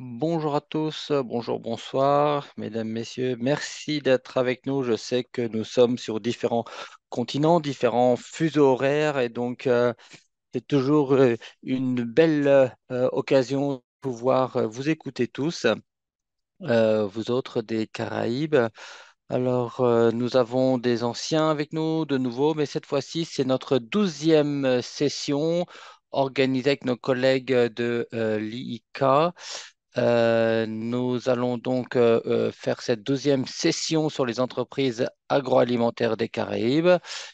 Bonjour à tous, bonjour, bonsoir, mesdames, messieurs. Merci d'être avec nous. Je sais que nous sommes sur différents continents, différents fuseaux horaires, et donc euh, c'est toujours euh, une belle euh, occasion de pouvoir vous écouter tous, vous autres des Caraïbes. Alors, nous avons des anciens avec nous de nouveau, mais cette fois-ci, c'est notre douzième session organisée avec nos collègues de l'IIK euh, nous allons donc euh, euh, faire cette deuxième session sur les entreprises agroalimentaire des Caraïbes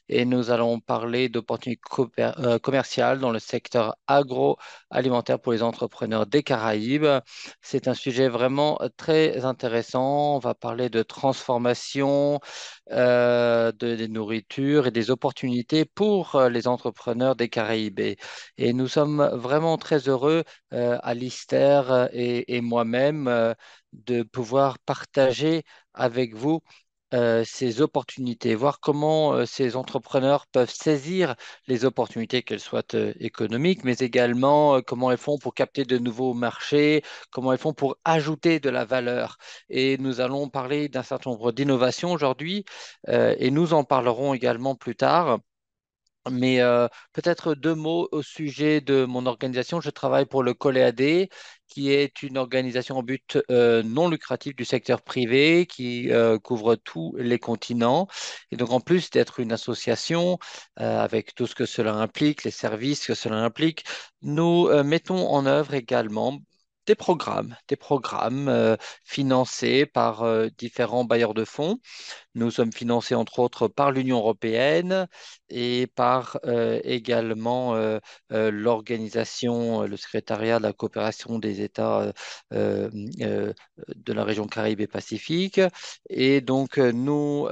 et nous allons parler d'opportunités euh, commerciales dans le secteur agroalimentaire pour les entrepreneurs des Caraïbes. C'est un sujet vraiment euh, très intéressant. On va parler de transformation euh, de, des nourritures et des opportunités pour les entrepreneurs des Caraïbes. Et, nous sommes vraiment très heureux, à Alistair et moi-même, de pouvoir partager avec vous euh, ces opportunités, voir comment euh, ces entrepreneurs peuvent saisir les opportunités, qu'elles soient euh, économiques, mais également comment elles font pour capter de nouveaux marchés, comment elles font pour ajouter de la valeur. Et nous allons parler d'un certain nombre d'innovations aujourd'hui et nous en parlerons également plus tard. Mais peut-être deux mots au sujet de mon organisation. Je travaille pour le ColéAD qui est une organisation en but euh, non lucratif du secteur privé qui euh, couvre tous les continents. Et donc, en plus d'être une association euh, avec tout ce que cela implique, les services que cela implique, nous mettons en œuvre également des programmes, des programmes financés par différents bailleurs de fonds. Nous sommes financés entre autres par l'Union européenne et par euh, également euh, euh, l'organisation, le secrétariat de la coopération des États de la région Caraïbe et Pacifique. Et donc nous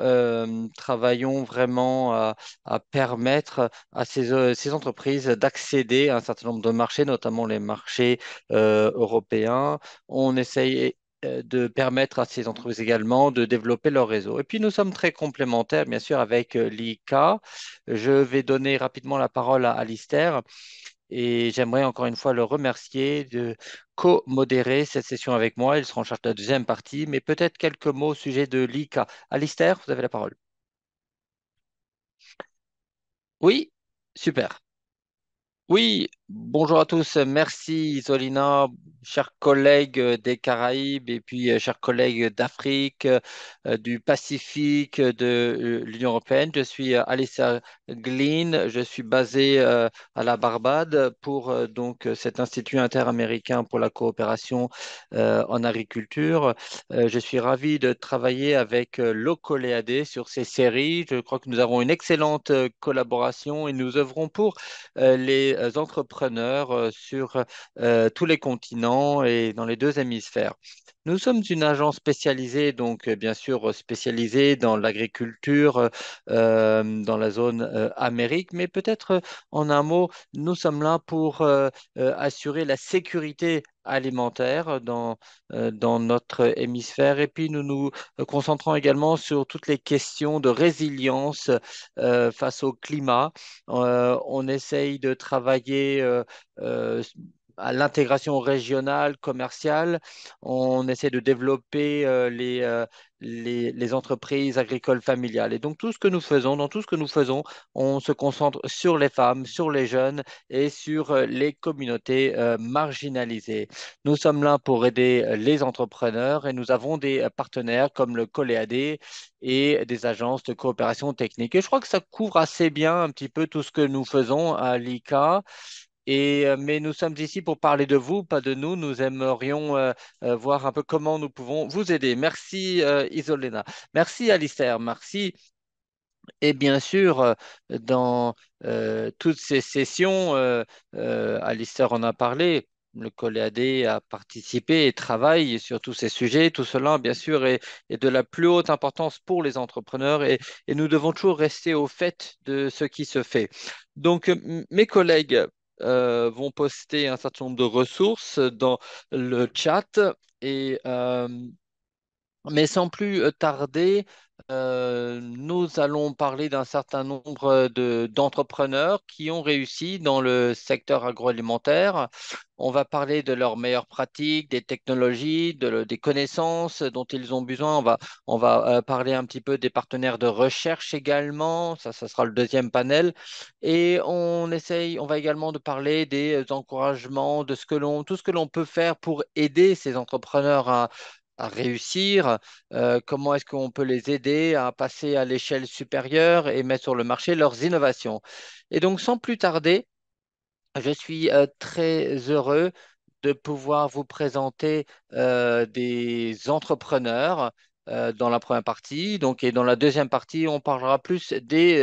travaillons vraiment à, permettre à ces, ces entreprises d'accéder à un certain nombre de marchés, notamment les marchés européens. On essaye euh, de permettre à ces entreprises également de développer leur réseau. Et puis nous sommes très complémentaires, bien sûr, avec euh, l'ICA. Je vais donner rapidement la parole à Alistair et j'aimerais encore une fois le remercier de co-modérer cette session avec moi. Il sera en charge de la deuxième partie, mais peut-être quelques mots au sujet de l'ICA. Alistair, vous avez la parole. Oui, super. Oui, bonjour à tous. Merci Isolina, chers collègues euh, des Caraïbes et puis euh, chers collègues d'Afrique, euh, du Pacifique, de l'Union européenne. Je suis Alissa Glynn, je suis basé à la Barbade pour donc cet institut interaméricain pour la coopération en agriculture. Je suis ravi de travailler avec l'OCOLEAD sur ces séries. Je crois que nous avons une excellente collaboration et nous œuvrons pour les euh, entrepreneurs euh, sur euh, tous les continents et dans les deux hémisphères. Nous sommes une agence spécialisée, donc bien sûr spécialisée dans l'agriculture, dans la zone Amérique, mais peut-être en un mot, nous sommes là pour assurer la sécurité alimentaire dans, euh, dans notre hémisphère. Et puis, nous nous euh, concentrons également sur toutes les questions de résilience euh, face au climat. on essaye de travailler à l'intégration régionale, commerciale. On essaie de développer euh, euh, les, les, entreprises agricoles familiales. Et donc tout ce que nous faisons, dans tout ce que nous faisons, on se concentre sur les femmes, sur les jeunes et sur euh, les communautés marginalisées. Nous sommes là pour aider les entrepreneurs et nous avons des partenaires comme le Coléadé et des agences de coopération technique. Et je crois que ça couvre assez bien un petit peu tout ce que nous faisons à l'ICA. Euh, mais nous sommes ici pour parler de vous, pas de nous. Nous aimerions euh, euh, voir un peu comment nous pouvons vous aider. Merci Isolena. Merci Alistair. Merci. Et bien sûr, dans toutes ces sessions, Alistair en a parlé, le Coléadé a participé et travaille sur tous ces sujets. Tout cela, bien sûr, est, de la plus haute importance pour les entrepreneurs et, et, nous devons toujours rester au fait de ce qui se fait. Donc, mes collègues euh, vont poster un certain nombre de ressources dans le chat et euh, mais sans plus euh, tarder, euh, nous allons parler d'un certain nombre de, d'entrepreneurs qui ont réussi dans le secteur agroalimentaire. On va parler de leurs meilleures pratiques, des technologies, de, des connaissances dont ils ont besoin. On va, on va euh, parler un petit peu des partenaires de recherche également. Ça, ça sera le deuxième panel. Et on essaye, on va également de parler des encouragements, de ce que l'on, tout ce que l'on peut faire pour aider ces entrepreneurs à, à réussir, euh, comment est-ce qu'on peut les aider à passer à l'échelle supérieure et mettre sur le marché leurs innovations. Et donc, sans plus tarder, je suis euh, très heureux de pouvoir vous présenter euh, des entrepreneurs euh, dans la première partie. Donc, et dans la deuxième partie, on parlera plus des,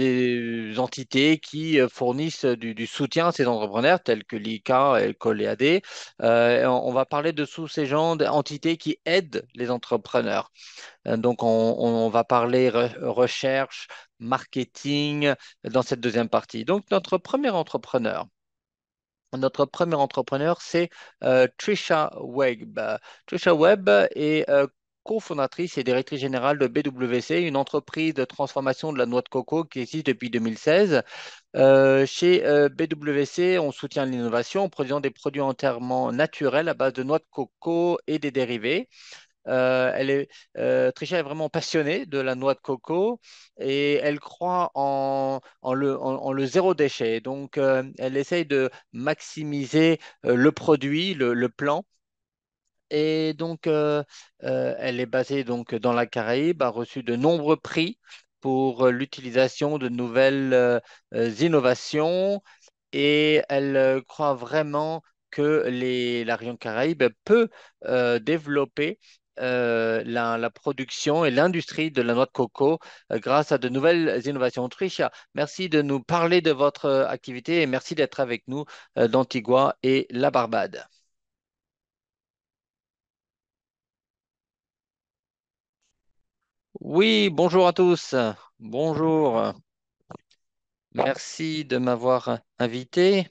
euh, entités qui euh, fournissent du, soutien à ces entrepreneurs, tels que l'ICA et le COLEAD. on, va parler de tous ces gens d'entités qui aident les entrepreneurs. donc, on, va parler recherche, marketing dans cette deuxième partie. Donc, notre premier entrepreneur. Notre premier entrepreneur, c'est Trisha Webb. Trisha Webb est co-fondatrice et directrice générale de BWC, une entreprise de transformation de la noix de coco qui existe depuis 2016. Euh, chez euh, BWC, on soutient l'innovation en produisant des produits entièrement naturels à base de noix de coco et des dérivés. Euh, elle est, euh, est vraiment passionnée de la noix de coco et elle croit en, le, zéro déchet. Donc, elle essaye de maximiser le produit, le, le plan, et donc, euh, euh, elle est basée donc dans la Caraïbe, a reçu de nombreux prix pour euh, l'utilisation de nouvelles innovations et elle croit vraiment que les, la région Caraïbe peut développer la, production et l'industrie de la noix de coco grâce à de nouvelles innovations. Trisha, merci de nous parler de votre activité et merci d'être avec nous d'Antigua et la Barbade. Oui, bonjour à tous. Bonjour. Merci de m'avoir invité.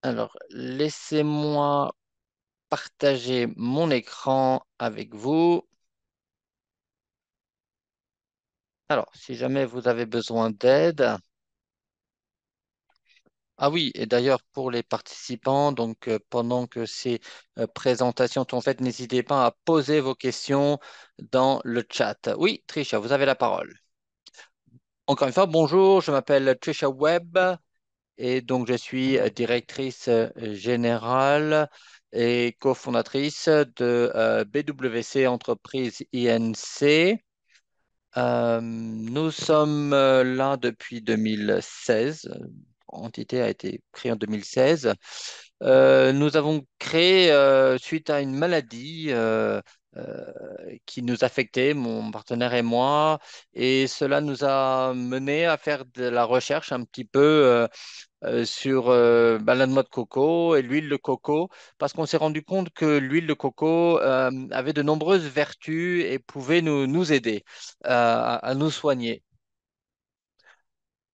Alors, laissez-moi partager mon écran avec vous. Alors, si jamais vous avez besoin d'aide, ah oui, et d'ailleurs pour les participants, donc euh, pendant que ces euh, présentations sont faites, n'hésitez pas à poser vos questions dans le chat. Oui, Trisha, vous avez la parole. Encore une fois, bonjour, je m'appelle Trisha Webb et donc je suis euh, directrice générale et cofondatrice de BWC Entreprise INC. nous sommes là depuis 2016 entité a été créée en 2016. Euh, nous avons créé, euh, suite à une maladie euh, qui nous affectait, mon partenaire et moi, et cela nous a mené à faire de la recherche un petit peu sur bah, la noix de coco et l'huile de coco, parce qu'on s'est rendu compte que l'huile de coco avait de nombreuses vertus et pouvait nous, aider à nous soigner.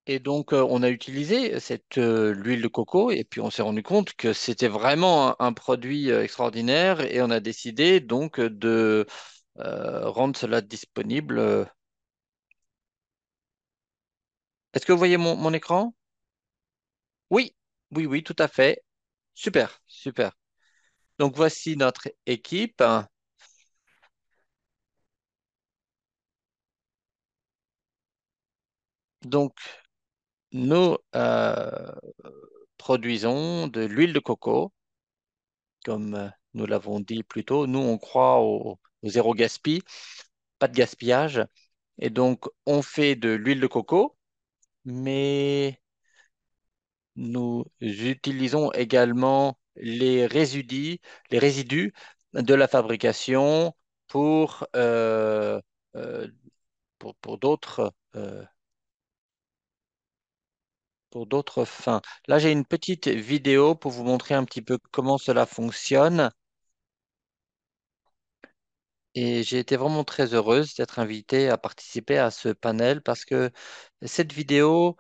Et donc, euh, on a utilisé cette euh, l'huile de coco et puis on s'est rendu compte que c'était vraiment un, produit euh, extraordinaire et on a décidé donc de rendre cela disponible. Est-ce que vous voyez mon, mon écran? Oui, oui, oui, tout à fait. Super, super. Donc, voici notre équipe. Donc, nous euh, produisons de l'huile de coco. Comme euh, nous l'avons dit plus tôt, nous, on croit au, zéro gaspillage, pas de gaspillage. Et donc, on fait de l'huile de coco, mais nous utilisons également les résidus, les résidus de la fabrication pour, euh, pour, d'autres pour d'autres fins. Là, j'ai une petite vidéo pour vous montrer un petit peu comment cela fonctionne. Et j'ai été vraiment très heureuse d'être invitée à participer à ce panel parce que cette vidéo,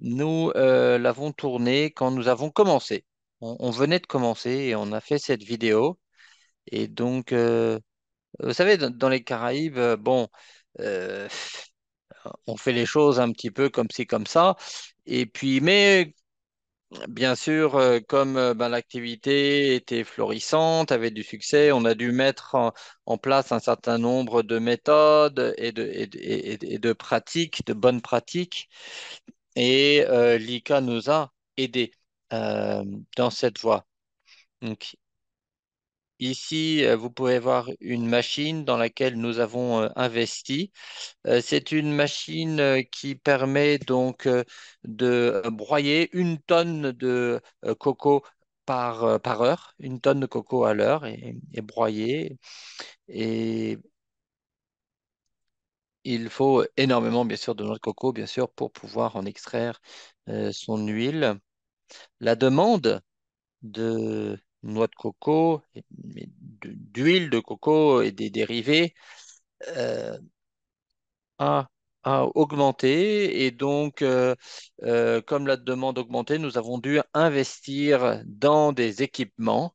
nous euh, l'avons tournée quand nous avons commencé. On, venait de commencer et on a fait cette vidéo. Et donc, euh, vous savez, dans, les Caraïbes, euh, bon, on fait les choses un petit peu comme c'est, comme ça. Et puis, mais bien sûr, euh, comme euh, ben, l'activité était florissante, avait du succès, on a dû mettre en, place un certain nombre de méthodes et de, pratiques, de bonnes pratiques. Et euh, l'ICA nous a aidés dans cette voie. Donc, Ici, euh, vous pouvez voir une machine dans laquelle nous avons euh, investi. Euh, c'est une machine qui permet donc de broyer une tonne de coco par, par heure, une tonne de coco à l'heure et, broyer. Et il faut énormément, bien sûr, de noix coco, bien sûr, pour pouvoir en extraire son huile. La demande de noix de coco, d'huile de coco et des dérivés a, euh, augmenté. Et donc, euh, euh, comme la demande augmentait, nous avons dû investir dans des équipements.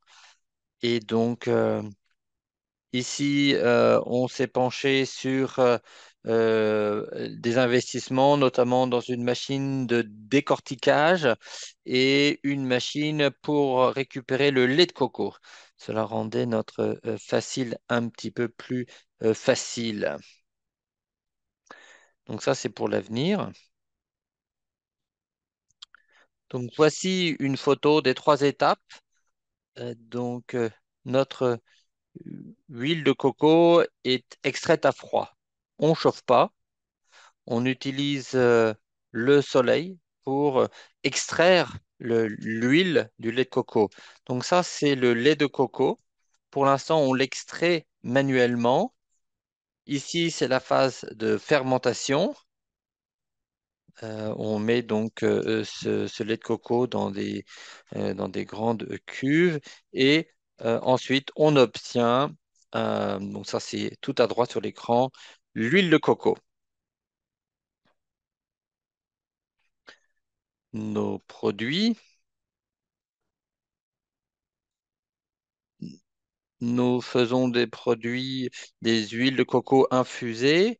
Et donc, ici, on s'est penché sur euh, des investissements, notamment dans une machine de décortiquage et une machine pour récupérer le lait de coco. Cela rendait notre euh, facile un petit peu plus euh, facile. Donc ça, c'est pour l'avenir. Donc voici une photo des trois étapes. donc notre huile de coco est extraite à froid on ne chauffe pas, on utilise euh, le soleil pour euh, extraire l'huile du lait de coco. Donc ça, c'est le lait de coco. Pour l'instant, on l'extrait manuellement. Ici, c'est la phase de fermentation. Euh, on met donc ce, lait de coco dans des, dans des grandes cuves et ensuite on obtient, donc ça c'est tout à droite sur l'écran, l'huile de coco. Nos produits. Nous faisons des produits, des huiles de coco infusées.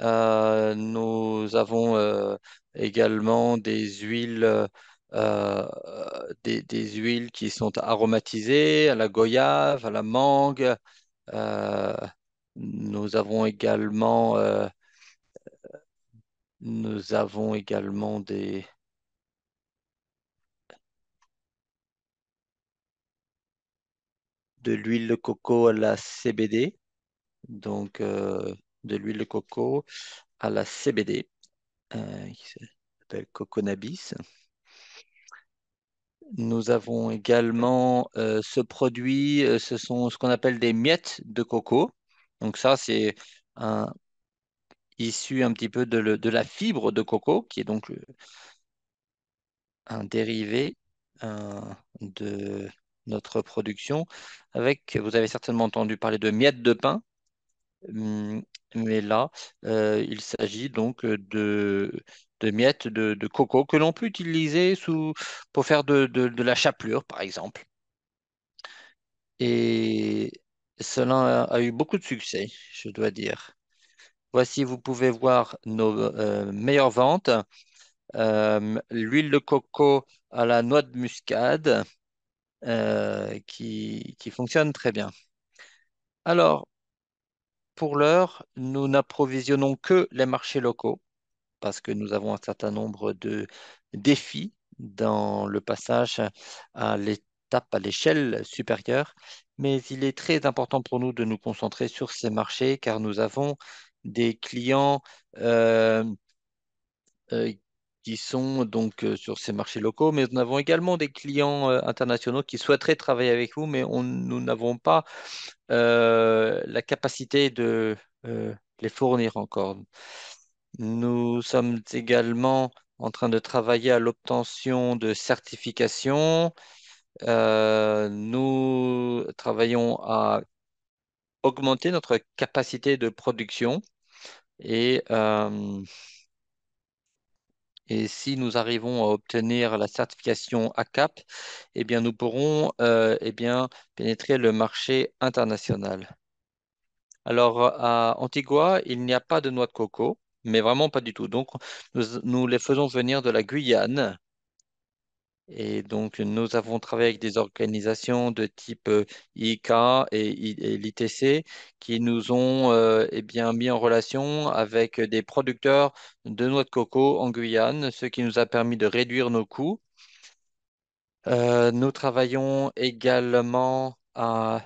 Euh, nous avons euh, également des huiles, euh, des, huiles qui sont aromatisées à la goyave, à la mangue, nous avons également, euh, nous avons également des, de l'huile de coco à la CBD. Donc, euh, de l'huile de coco à la CBD, euh, qui s'appelle Coconabis. Nous avons également euh, ce produit, ce sont ce qu'on appelle des miettes de coco. Donc ça, c'est issu un petit peu de, la fibre de coco, qui est donc un dérivé euh, de notre production. Avec, vous avez certainement entendu parler de miettes de pain, hum, mais là, euh, il s'agit donc euh, de, miettes de, coco que l'on peut utiliser sous, pour faire de, de la chapelure, par exemple. Et cela a, eu beaucoup de succès, je dois dire. Voici, vous pouvez voir nos euh, meilleures ventes. Euh, l'huile de coco à la noix de muscade euh, qui, qui fonctionne très bien. Alors, pour l'heure, nous n'approvisionnons que les marchés locaux parce que nous avons un certain nombre de défis dans le passage à l'étape, à l'échelle supérieure mais il est très important pour nous de nous concentrer sur ces marchés car nous avons des clients euh, euh, qui sont donc euh, sur ces marchés locaux, mais nous avons également des clients internationaux qui souhaiteraient travailler avec vous, mais nous n'avons pas la capacité de les fournir encore. Nous sommes également en train de travailler à l'obtention de certifications euh, nous travaillons à augmenter notre capacité de production et, euh, et si nous arrivons à obtenir la certification ACAP, eh bien nous pourrons euh, eh bien, pénétrer le marché international. Alors à Antigua, il n'y a pas de noix de coco, mais vraiment pas du tout. Donc nous les faisons venir de la Guyane donc, nous avons travaillé avec des organisations de type euh, IK et, l'ITC qui nous ont euh, eh bien, mis en relation avec des producteurs de noix de coco en Guyane, ce qui nous a permis de réduire nos coûts. Euh, nous travaillons également à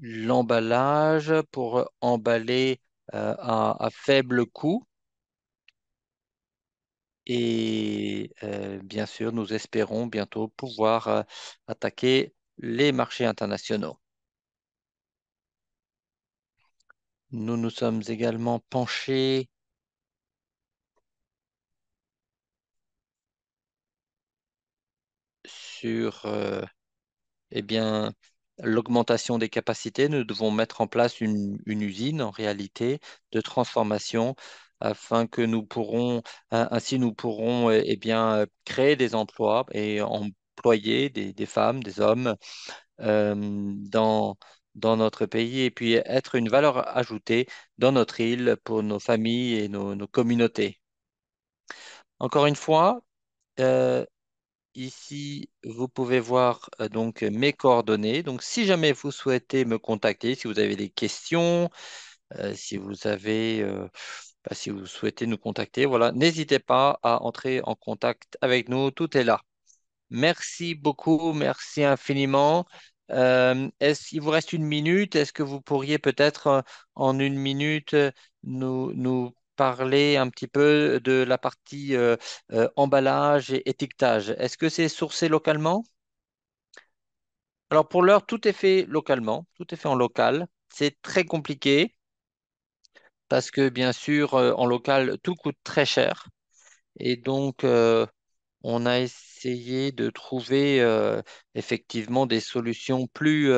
l'emballage pour emballer à faible coût. Et euh, bien sûr, nous espérons bientôt pouvoir euh, attaquer les marchés internationaux. Nous nous sommes également penchés sur euh, eh l'augmentation des capacités. Nous devons mettre en place une usine, en réalité, de transformation afin que nous pourrons, hein, ainsi nous pourrons eh, eh bien, euh, créer des emplois et employer des, femmes, des hommes euh, dans, dans notre pays et puis être une valeur ajoutée dans notre île pour nos familles et nos, communautés. Encore une fois, euh, ici, vous pouvez voir donc mes coordonnées. Donc, si jamais vous souhaitez me contacter, si vous avez des questions, si vous avez bah, si vous souhaitez nous contacter, voilà, n'hésitez pas à entrer en contact avec nous. Tout est là. Merci beaucoup, merci infiniment. Euh, est-ce, il vous reste une minute. Est-ce que vous pourriez peut-être euh, en une minute euh, nous, parler un petit peu de la partie emballage et étiquetage Est-ce que c'est sourcé localement Alors pour l'heure, tout est fait localement, tout est fait en local. C'est très compliqué parce que bien sûr, euh, en local, tout coûte très cher. Et donc, euh, on a essayé de trouver euh, effectivement des solutions plus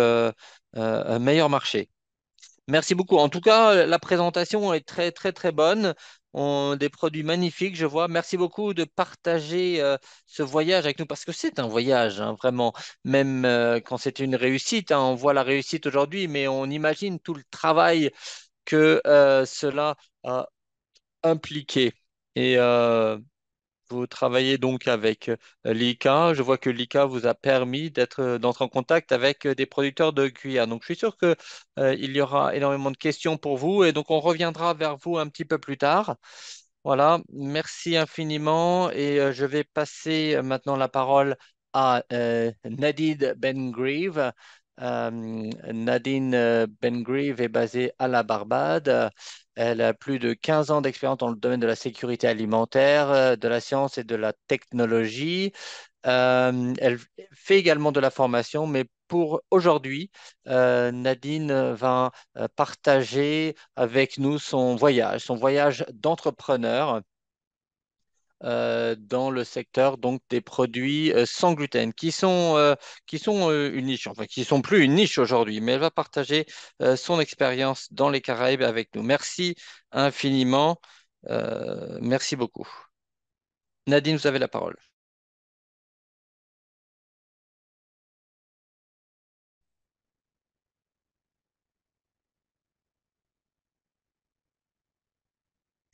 meilleur marché. Merci beaucoup. En tout cas, la présentation est très très très bonne. On, des produits magnifiques, je vois. Merci beaucoup de partager ce voyage avec nous parce que c'est un voyage, hein, vraiment. Même quand c'est une réussite, hein, on voit la réussite aujourd'hui, mais on imagine tout le travail que euh, cela a impliqué. Et euh, vous travaillez donc avec euh, l'ICA. Je vois que l'ICA vous a permis d'être d'entrer en contact avec des producteurs de cuir. Donc, je suis sûr qu'il y aura énormément de questions pour vous et donc on reviendra vers vous un petit peu plus tard. Voilà, merci infiniment et je vais passer maintenant la parole à Nadid Ben Grieve euh, Nadine euh, Bengrieve est basée à la Barbade. Elle a plus de 15 ans d'expérience dans le domaine de la sécurité alimentaire, euh, de la science et de la technologie. elle fait également de la formation, mais pour aujourd'hui, Nadine va partager avec nous son voyage, son voyage d'entrepreneur euh, dans le secteur donc des produits euh, sans gluten, qui sont, euh, qui sont une niche, enfin qui sont plus une niche aujourd'hui, mais elle va partager son expérience dans les Caraïbes avec nous. Merci infiniment, merci beaucoup. Nadine, vous avez la parole.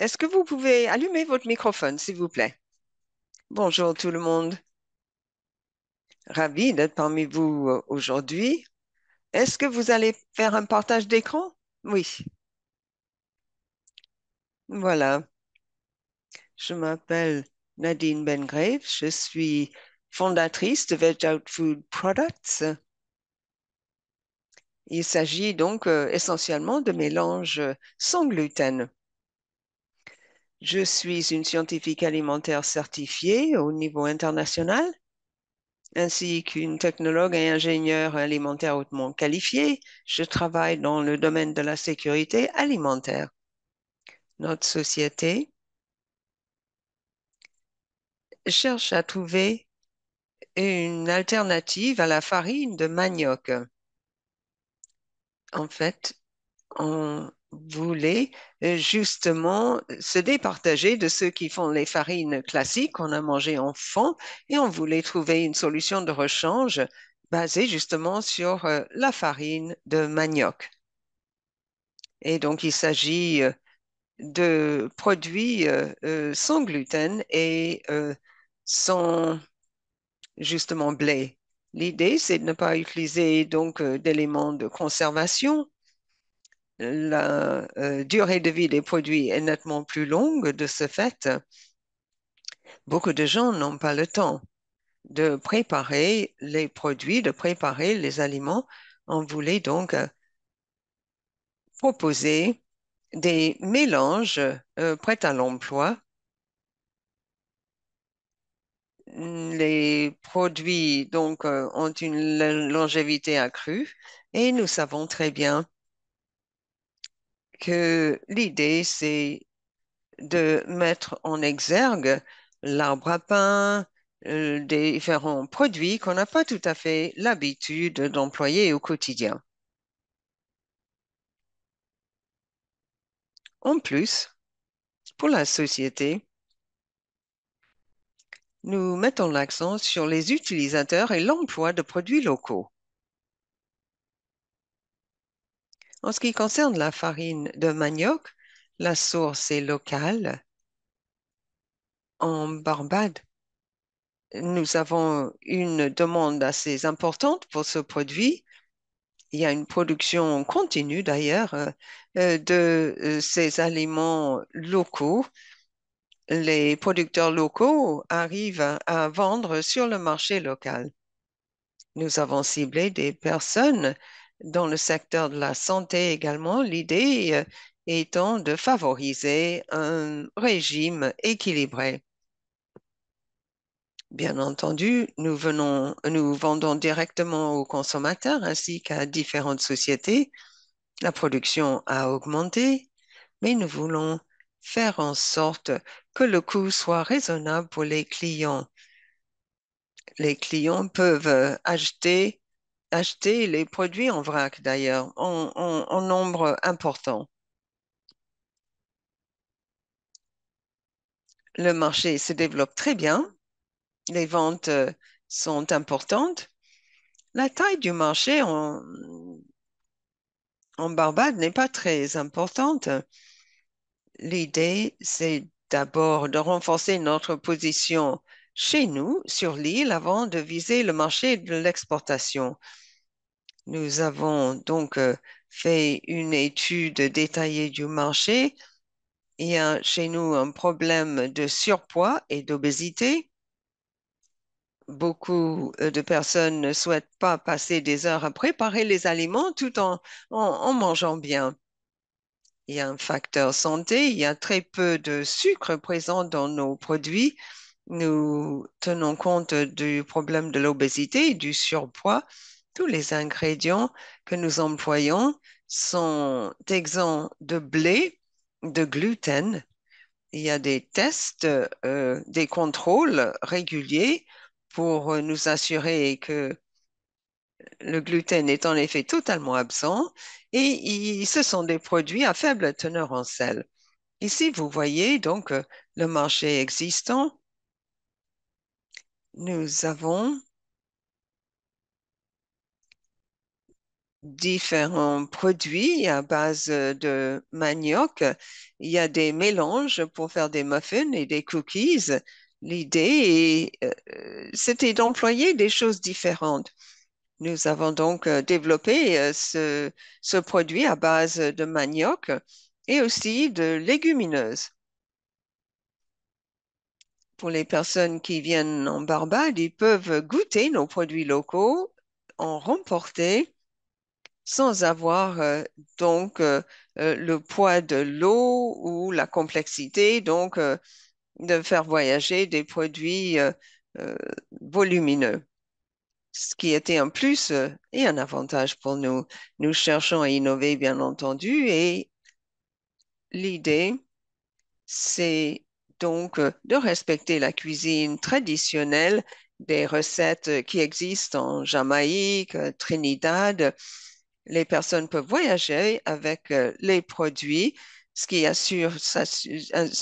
Est-ce que vous pouvez allumer votre microphone, s'il vous plaît? Bonjour tout le monde. Ravi d'être parmi vous euh, aujourd'hui. Est-ce que vous allez faire un partage d'écran? Oui. Voilà. Je m'appelle Nadine Bengrave. Je suis fondatrice de Veg Out Food Products. Il s'agit donc euh, essentiellement de mélanges euh, sans gluten. Je suis une scientifique alimentaire certifiée au niveau international, ainsi qu'une technologue et ingénieure alimentaire hautement qualifiée. Je travaille dans le domaine de la sécurité alimentaire. Notre société cherche à trouver une alternative à la farine de manioc. En fait, on voulait euh, justement se départager de ceux qui font les farines classiques qu'on a mangées enfant et on voulait trouver une solution de rechange basée justement sur euh, la farine de manioc. Et donc il s'agit euh, de produits sans gluten et sans justement blé. L'idée, c'est de ne pas utiliser donc d'éléments de conservation la euh, durée de vie des produits est nettement plus longue de ce fait, beaucoup de gens n'ont pas le temps de préparer les produits, de préparer les aliments. On voulait donc euh, proposer des mélanges euh, prêts à l'emploi. Les produits donc ont une longévité accrue et nous savons très bien que l'idée, c'est de mettre en exergue l'arbre à pain, euh, différents produits qu'on n'a pas tout à fait l'habitude d'employer au quotidien. En plus, pour la société, nous mettons l'accent sur les utilisateurs et l'emploi de produits locaux. En ce qui concerne la farine de manioc, la source est locale. En Barbade, nous avons une demande assez importante pour ce produit. Il y a une production continue d'ailleurs euh, euh, de euh, ces aliments locaux. Les producteurs locaux arrivent à vendre sur le marché local. Nous avons ciblé des personnes dans le secteur de la santé également, l'idée euh, étant de favoriser un régime équilibré. Bien entendu, nous, vendons directement aux consommateurs ainsi qu'à différentes sociétés. La production a augmenté, mais nous voulons faire en sorte que le coût soit raisonnable pour les clients. Les clients peuvent euh, acheter acheter les produits en vrac d'ailleurs, en, nombre important. Le marché se développe très bien, les ventes euh, sont importantes. La taille du marché en, en Barbade n'est pas très importante. L'idée, c'est d'abord de renforcer notre position chez nous, sur l'île, avant de viser le marché de l'exportation. Nous avons donc euh, fait une étude détaillée du marché. Il y a chez nous un problème de surpoids et d'obésité. Beaucoup euh, de personnes ne souhaitent pas passer des heures à préparer les aliments tout en, en, mangeant bien. Il y a un facteur santé, il y a très peu de sucre présent dans nos produits nous tenons compte du problème de l'obésité et du surpoids, tous les ingrédients que nous employons sont exempts de blé, de gluten. Il y a des tests, euh, des contrôles réguliers pour euh, nous assurer que le gluten est en effet totalement absent et ce sont des produits à faible teneur en sel. Ici, vous voyez donc euh, le marché existant nous avons différents produits à base de manioc. Il y a des mélanges pour faire des muffins et des cookies. L'idée, euh, c'était d'employer des choses différentes. Nous avons donc euh, développé euh, ce produit à base de manioc et aussi de légumineuses pour les personnes qui viennent en Barbade, ils peuvent goûter nos produits locaux, en remporter sans avoir euh, donc euh, euh, le poids de l'eau ou la complexité donc de faire voyager des produits volumineux. Ce qui était un plus et un avantage pour nous. Nous cherchons à innover, bien entendu, et l'idée, c'est donc euh, de respecter la cuisine traditionnelle des recettes qui existent en Jamaïque, euh, Trinidad. Les personnes peuvent voyager avec euh, les produits, ce qui assure,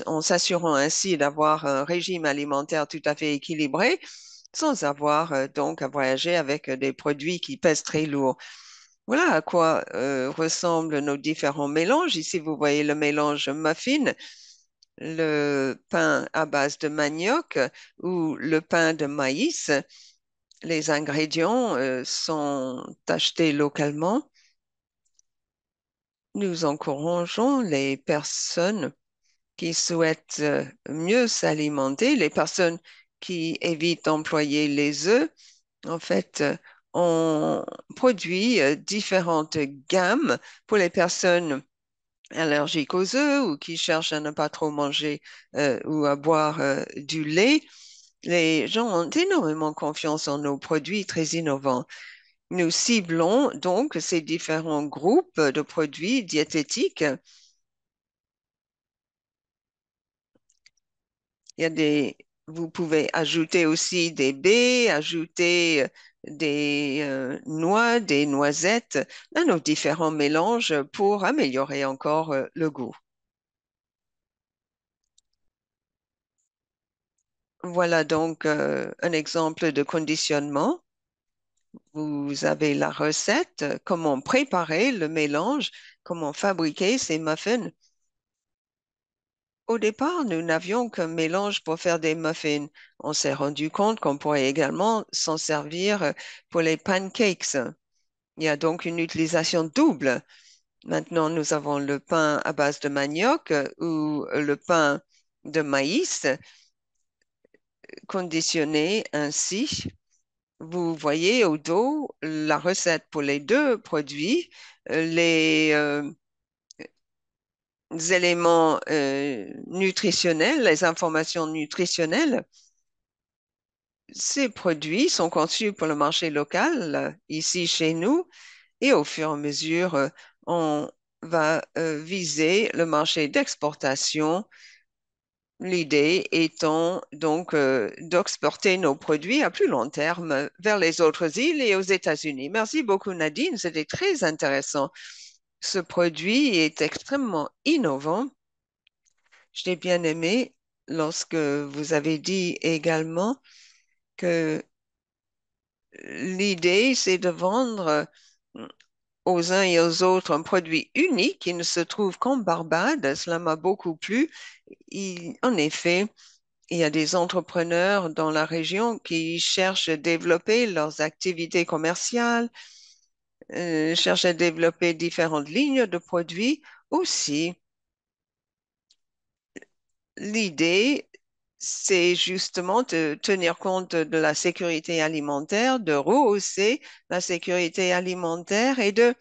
en s'assurant ainsi d'avoir un régime alimentaire tout à fait équilibré, sans avoir donc à voyager avec des produits qui pèsent très lourd. Voilà à quoi ressemblent nos différents mélanges. Ici, vous voyez le mélange muffin le pain à base de manioc ou le pain de maïs, les ingrédients euh, sont achetés localement. Nous encourageons les personnes qui souhaitent euh, mieux s'alimenter, les personnes qui évitent d'employer les œufs. En fait, euh, on produit différentes gammes pour les personnes allergiques aux œufs ou qui cherchent à ne pas trop manger euh, ou à boire euh, du lait, les gens ont énormément confiance en nos produits très innovants. Nous ciblons donc ces différents groupes de produits diététiques. Il y a des, vous pouvez ajouter aussi des baies, ajouter euh, des euh, noix, des noisettes, à nos différents mélanges pour améliorer encore euh, le goût. Voilà donc euh, un exemple de conditionnement. Vous avez la recette, comment préparer le mélange, comment fabriquer ces muffins. Au départ, nous n'avions qu'un mélange pour faire des muffins. On s'est rendu compte qu'on pourrait également s'en servir euh, pour les pancakes. Il y a donc une utilisation double. Maintenant, nous avons le pain à base de manioc euh, ou le pain de maïs euh, conditionné ainsi. Vous voyez au dos la recette pour les deux produits, les éléments euh, nutritionnels, les informations nutritionnelles, ces produits sont conçus pour le marché local, ici chez nous, et au fur et à mesure, euh, on va euh, viser le marché d'exportation. L'idée étant donc d'exporter nos produits à plus long terme vers les autres îles et aux États-Unis. Merci beaucoup Nadine, c'était très intéressant. Ce produit est extrêmement innovant. J'ai bien aimé lorsque vous avez dit également que l'idée, c'est de vendre aux uns et aux autres un produit unique qui ne se trouve qu'en Barbade. Cela m'a beaucoup plu. en effet, il y a des entrepreneurs dans la région qui cherchent à développer leurs activités commerciales euh, cherche à développer différentes lignes de produits aussi. L'idée, c'est justement de tenir compte de la sécurité alimentaire, de rehausser la sécurité alimentaire et de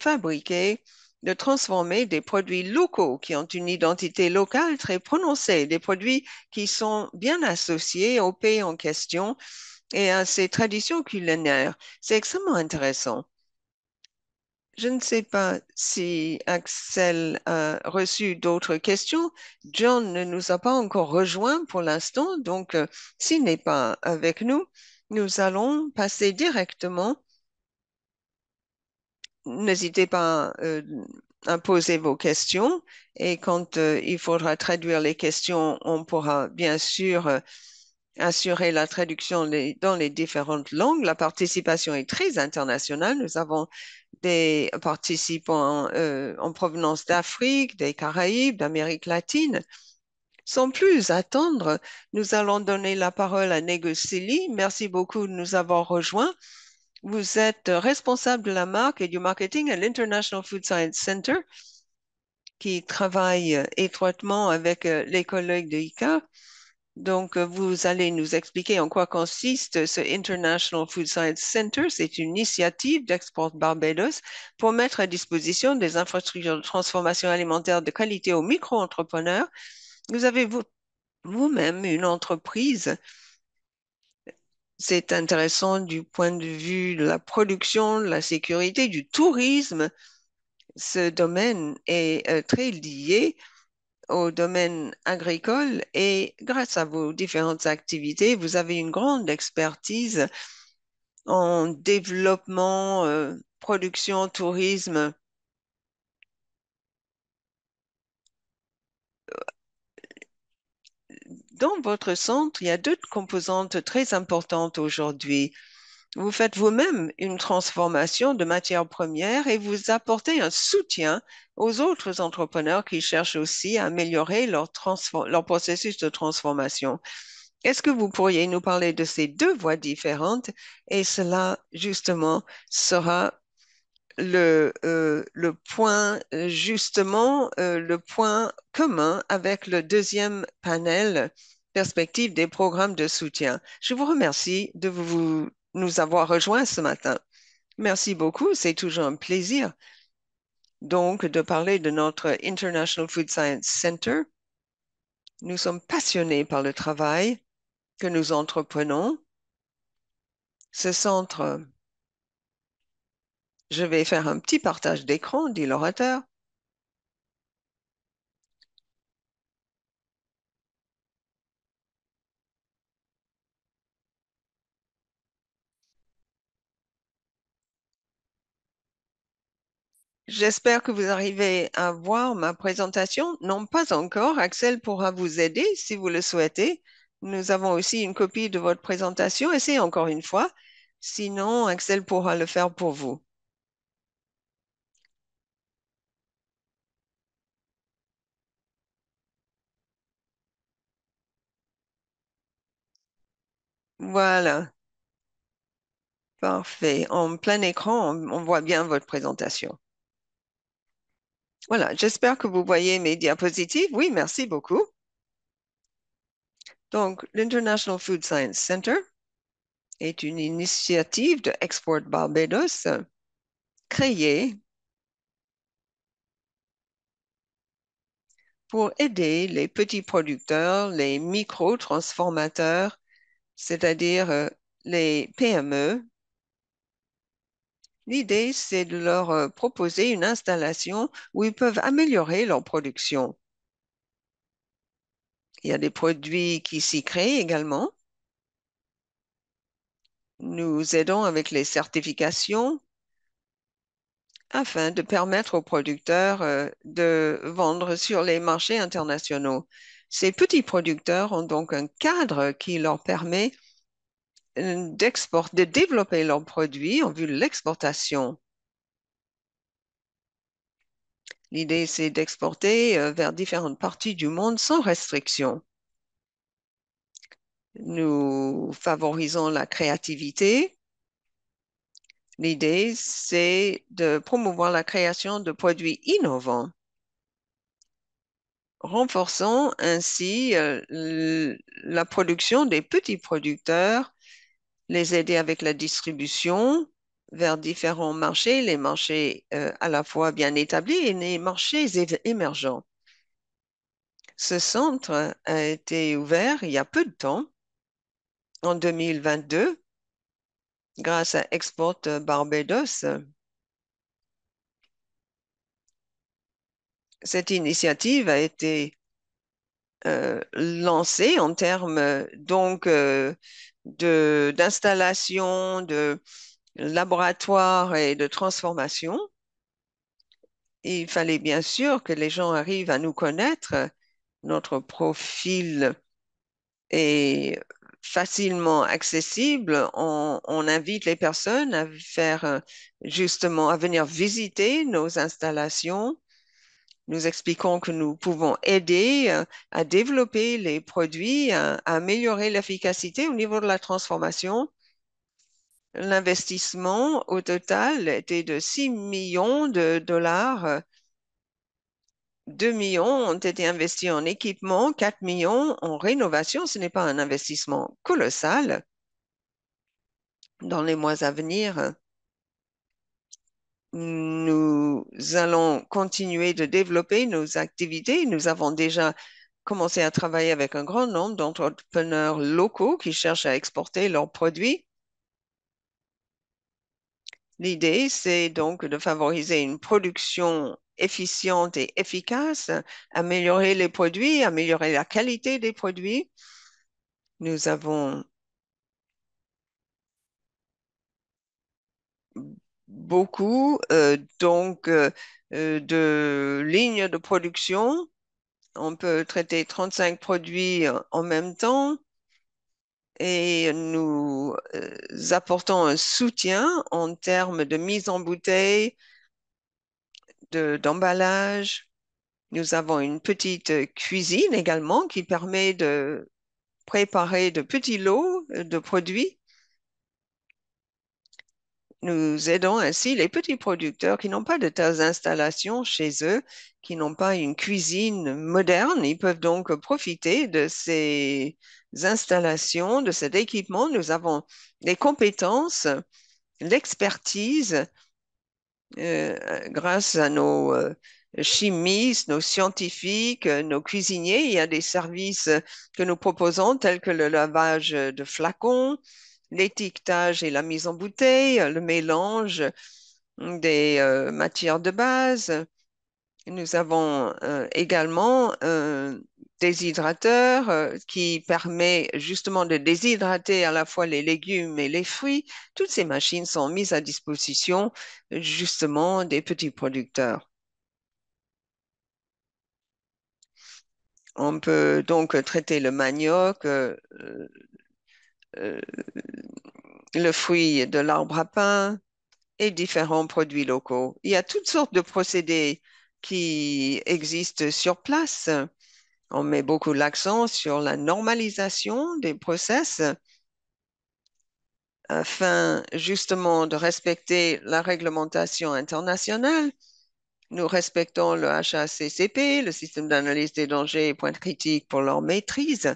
fabriquer, de transformer des produits locaux qui ont une identité locale très prononcée, des produits qui sont bien associés au pays en question et à ses traditions culinaires. C'est extrêmement intéressant. Je ne sais pas si Axel a reçu d'autres questions. John ne nous a pas encore rejoint pour l'instant, donc euh, s'il n'est pas avec nous, nous allons passer directement. N'hésitez pas euh, à poser vos questions et quand euh, il faudra traduire les questions, on pourra bien sûr assurer la traduction dans les différentes langues. La participation est très internationale. Nous avons des euh, participants euh, en provenance d'Afrique, des Caraïbes, d'Amérique latine. Sans plus attendre, nous allons donner la parole à Sili. Merci beaucoup de nous avoir rejoints. Vous êtes responsable de la marque et du marketing à l'International Food Science Center, qui travaille étroitement avec euh, les collègues de ICA donc, euh, vous allez nous expliquer en quoi consiste ce International Food Science Center. C'est une initiative d'Export Barbados pour mettre à disposition des infrastructures de transformation alimentaire de qualité aux micro-entrepreneurs. Vous avez vous-même une entreprise. C'est intéressant du point de vue de la production, de la sécurité, du tourisme. Ce domaine est euh, très lié au domaine agricole et grâce à vos différentes activités, vous avez une grande expertise en développement, euh, production, tourisme. Dans votre centre, il y a deux composantes très importantes aujourd'hui vous faites vous-même une transformation de matière première et vous apportez un soutien aux autres entrepreneurs qui cherchent aussi à améliorer leur, leur processus de transformation. Est-ce que vous pourriez nous parler de ces deux voies différentes et cela justement sera le, euh, le point justement euh, le point commun avec le deuxième panel perspective des programmes de soutien. Je vous remercie de vous nous avoir rejoint ce matin. Merci beaucoup, c'est toujours un plaisir. Donc, de parler de notre International Food Science Center, nous sommes passionnés par le travail que nous entreprenons. Ce centre, je vais faire un petit partage d'écran, dit l'orateur. J'espère que vous arrivez à voir ma présentation. Non, pas encore. Axel pourra vous aider si vous le souhaitez. Nous avons aussi une copie de votre présentation. Essayez encore une fois. Sinon, Axel pourra le faire pour vous. Voilà. Parfait. En plein écran, on voit bien votre présentation. Voilà, j'espère que vous voyez mes diapositives. Oui, merci beaucoup. Donc, l'International Food Science Center est une initiative de Export Barbados créée pour aider les petits producteurs, les micro-transformateurs, c'est-à-dire euh, les PME, L'idée, c'est de leur euh, proposer une installation où ils peuvent améliorer leur production. Il y a des produits qui s'y créent également. Nous aidons avec les certifications afin de permettre aux producteurs euh, de vendre sur les marchés internationaux. Ces petits producteurs ont donc un cadre qui leur permet euh, de développer leurs produits en vue de l'exportation. L'idée, c'est d'exporter euh, vers différentes parties du monde sans restriction. Nous favorisons la créativité. L'idée, c'est de promouvoir la création de produits innovants, renforçant ainsi euh, la production des petits producteurs les aider avec la distribution vers différents marchés, les marchés euh, à la fois bien établis et les marchés émergents. Ce centre a été ouvert il y a peu de temps, en 2022, grâce à Export Barbados. Cette initiative a été euh, lancée en termes donc euh, d'installation, de, laboratoires laboratoire et de transformation. il fallait bien sûr que les gens arrivent à nous connaître, notre profil est facilement accessible. On, on, invite les personnes à faire justement à venir visiter nos installations, nous expliquons que nous pouvons aider euh, à développer les produits, euh, à, améliorer l'efficacité au niveau de la transformation. L'investissement au total était de 6 millions de dollars. 2 millions ont été investis en équipement, 4 millions en rénovation. Ce n'est pas un investissement colossal. Dans les mois à venir, nous allons continuer de développer nos activités. Nous avons déjà commencé à travailler avec un grand nombre d'entrepreneurs locaux qui cherchent à exporter leurs produits. L'idée, c'est donc de favoriser une production efficiente et efficace, améliorer les produits, améliorer la qualité des produits. Nous avons beaucoup, euh, donc euh, euh, de lignes de production. On peut traiter 35 produits en même temps et nous apportons un soutien en termes de mise en bouteille, d'emballage. nous avons une petite cuisine également qui permet de préparer de petits lots de produits nous aidons ainsi les petits producteurs qui n'ont pas de telles installations chez eux, qui n'ont pas une cuisine moderne. Ils peuvent donc profiter de ces installations, de cet équipement. Nous avons les compétences, l'expertise euh, grâce à nos euh, chimistes, nos scientifiques, euh, nos cuisiniers. Il y a des services que nous proposons tels que le lavage de flacons, l'étiquetage et la mise en bouteille, le mélange des euh, matières de base. Nous avons euh, également un euh, déshydrateur qui permet justement de déshydrater à la fois les légumes et les fruits. Toutes ces machines sont mises à disposition justement des petits producteurs. On peut donc traiter le manioc, euh, le fruit de l'arbre à pain et différents produits locaux. Il y a toutes sortes de procédés qui existent sur place. On met beaucoup l'accent sur la normalisation des process afin justement de respecter la réglementation internationale. Nous respectons le HACCP, le système d'analyse des dangers et points critiques pour leur maîtrise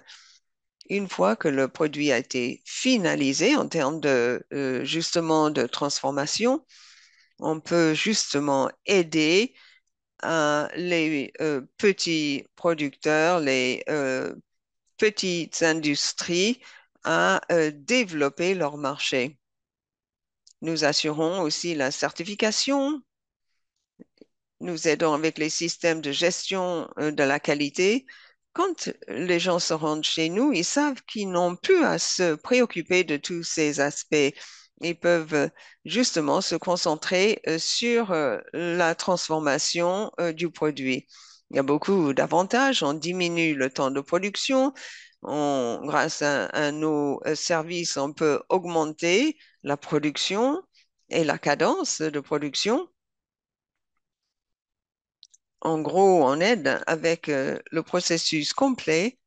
une fois que le produit a été finalisé en termes de euh, justement de transformation, on peut justement aider euh, les euh, petits producteurs, les petites industries à développer leur marché. Nous assurons aussi la certification. Nous aidons avec les systèmes de gestion de la qualité quand euh, les gens se rendent chez nous, ils savent qu'ils n'ont plus à se préoccuper de tous ces aspects. Ils peuvent euh, justement se concentrer euh, sur la transformation du produit. Il y a beaucoup d'avantages. On diminue le temps de production. grâce à, à, nos services, on peut augmenter la production et la cadence de production en gros on aide avec euh, le processus complet.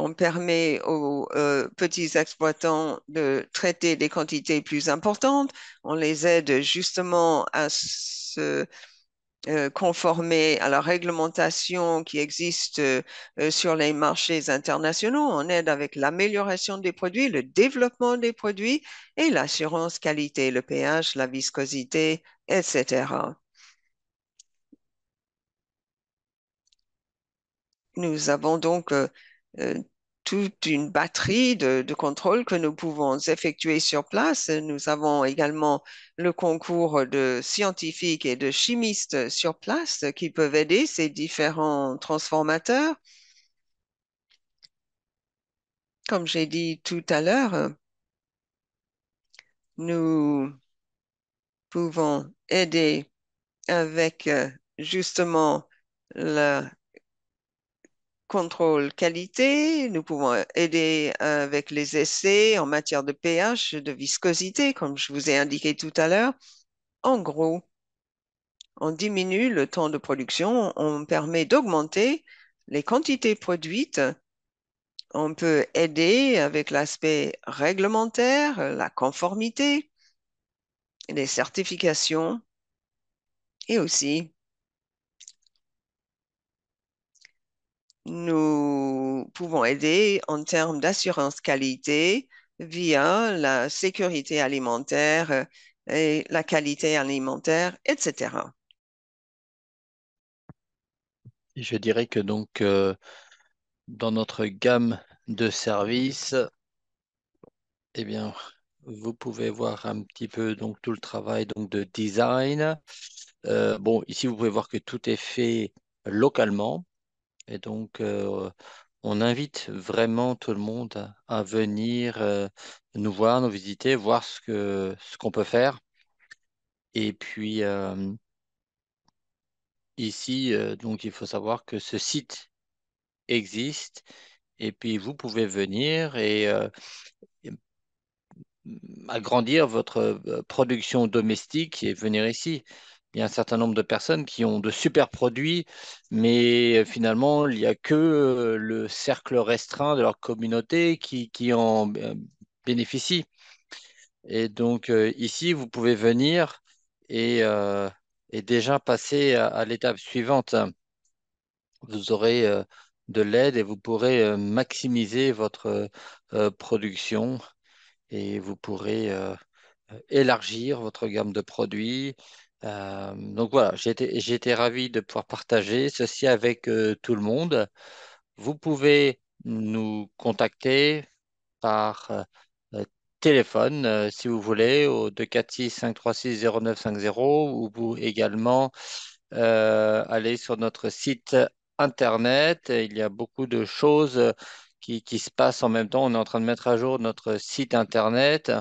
On permet aux euh, petits exploitants de traiter des quantités plus importantes. On les aide justement à se euh, conformer à la réglementation qui existe sur les marchés internationaux. On aide avec l'amélioration des produits, le développement des produits et l'assurance qualité, le pH, la viscosité, etc. nous avons donc euh, euh, toute une batterie de, contrôles que nous pouvons effectuer sur place. Nous avons également le concours de scientifiques et de chimistes sur place qui peuvent aider ces différents transformateurs. Comme j'ai dit tout à l'heure, nous pouvons aider avec euh, justement la contrôle qualité, nous pouvons aider euh, avec les essais en matière de pH, de viscosité, comme je vous ai indiqué tout à l'heure. En gros, on diminue le temps de production, on permet d'augmenter les quantités produites. On peut aider avec l'aspect réglementaire, la conformité, les certifications et aussi Nous pouvons aider en termes d'assurance qualité via la sécurité alimentaire euh, et la qualité alimentaire, etc. Je dirais que donc euh, dans notre gamme de services, eh bien, vous pouvez voir un petit peu donc tout le travail donc de design. Euh, bon, ici vous pouvez voir que tout est fait localement. Et donc, euh, on invite vraiment tout le monde à venir euh, nous voir, nous visiter, voir ce que ce qu'on peut faire. Et puis euh, ici, donc il faut savoir que ce site existe. Et puis vous pouvez venir et agrandir votre production domestique et venir ici il y a un certain nombre de personnes qui ont de super produits, mais euh, finalement, il n'y a que euh, le cercle restreint de leur communauté qui, en euh, bénéficie. Et donc, ici, vous pouvez venir et, déjà passer à, l'étape suivante. Vous aurez de l'aide et vous pourrez maximiser votre production et vous pourrez élargir votre gamme de produits donc voilà, j'ai été, ravi de pouvoir partager ceci avec tout le monde. Vous pouvez nous contacter par euh, téléphone si vous voulez au 246 536 0950 ou vous également aller sur notre site internet. Il y a beaucoup de choses qui, qui, se passent en même temps. On est en train de mettre à jour notre site internet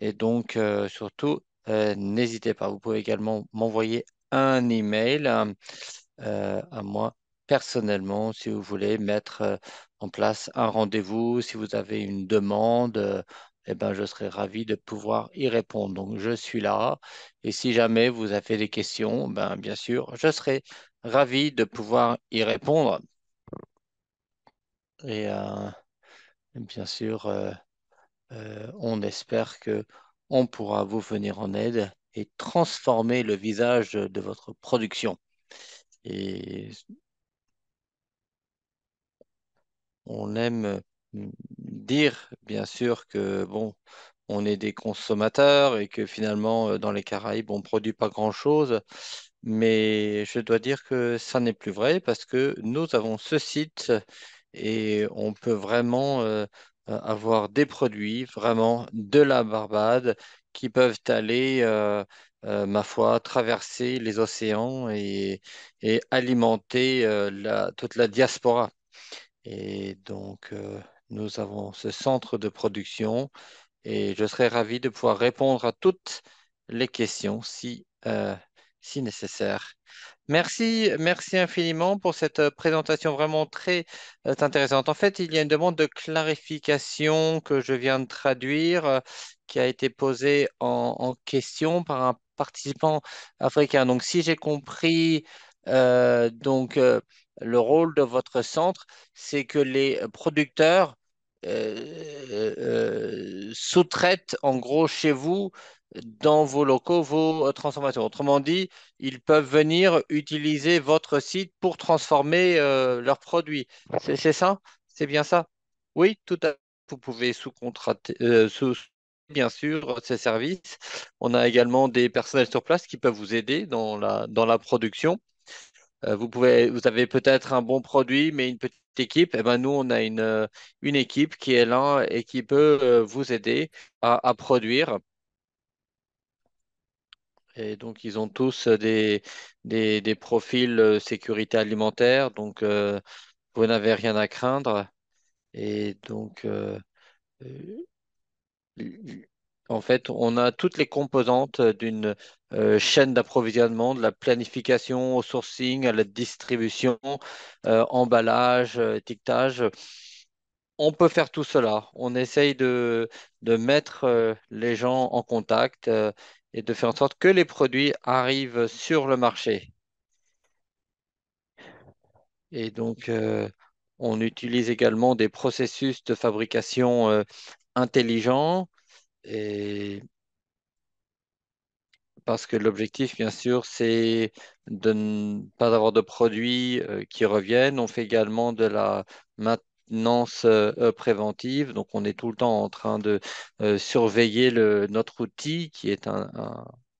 et donc surtout euh, n'hésitez pas. Vous pouvez également m'envoyer un email euh, euh, à moi personnellement si vous voulez mettre en place un rendez-vous, si vous avez une demande. Eh ben, je serai ravi de pouvoir y répondre. Donc, je suis là. Et si jamais vous avez des questions, ben, bien sûr, je serai ravi de pouvoir y répondre. Et bien sûr, on espère que on pourra vous venir en aide et transformer le visage de votre production. Et on aime hum, dire, bien sûr, que bon, on est des consommateurs et que finalement, euh, dans les Caraïbes, on ne produit pas grand-chose. Mais je dois dire que ça n'est plus vrai parce que nous avons ce site et on peut vraiment euh, euh, avoir des produits vraiment de la Barbade qui peuvent aller, euh, euh, ma foi, traverser les océans et, alimenter toute la diaspora. Et donc, nous avons ce centre de production et je serais ravi de pouvoir répondre à toutes les questions si si nécessaire. Merci, merci infiniment pour cette euh, présentation vraiment très euh, intéressante. En fait, il y a une demande de clarification que je viens de traduire, euh, qui a été posée en, question par un participant africain. Donc, si j'ai compris, donc le rôle de votre centre, c'est que les producteurs sous-traitent en gros chez vous dans vos locaux, vos euh, transformations. Autrement dit, ils peuvent venir utiliser votre site pour transformer euh, leurs produits. C'est ça C'est bien ça Oui, tout à fait. Vous pouvez sous-contrater, euh, bien sûr, ces services. On a également des personnels sur place qui peuvent vous aider dans la, dans la production. vous, pouvez, vous avez peut-être un bon produit, mais une petite équipe. Eh ben, nous, on a une, une équipe qui est là et qui peut vous aider à, à produire et donc, ils ont tous euh, des, des, profils euh, sécurité alimentaire. Donc, euh, vous n'avez rien à craindre. Et donc, en fait, on a toutes les composantes d'une chaîne d'approvisionnement, de la planification au sourcing, à la distribution, emballage, étiquetage on peut faire tout cela. On essaye de mettre les gens en contact et de faire en sorte que les produits arrivent sur le marché. Et donc, euh, on utilise également des processus de fabrication euh, intelligents et parce que l'objectif, bien sûr, c'est de ne pas avoir de produits euh, qui reviennent. On fait également de la, maintenance euh, euh, préventive. Donc, on est tout le temps en train de euh, surveiller le, notre outil qui est un,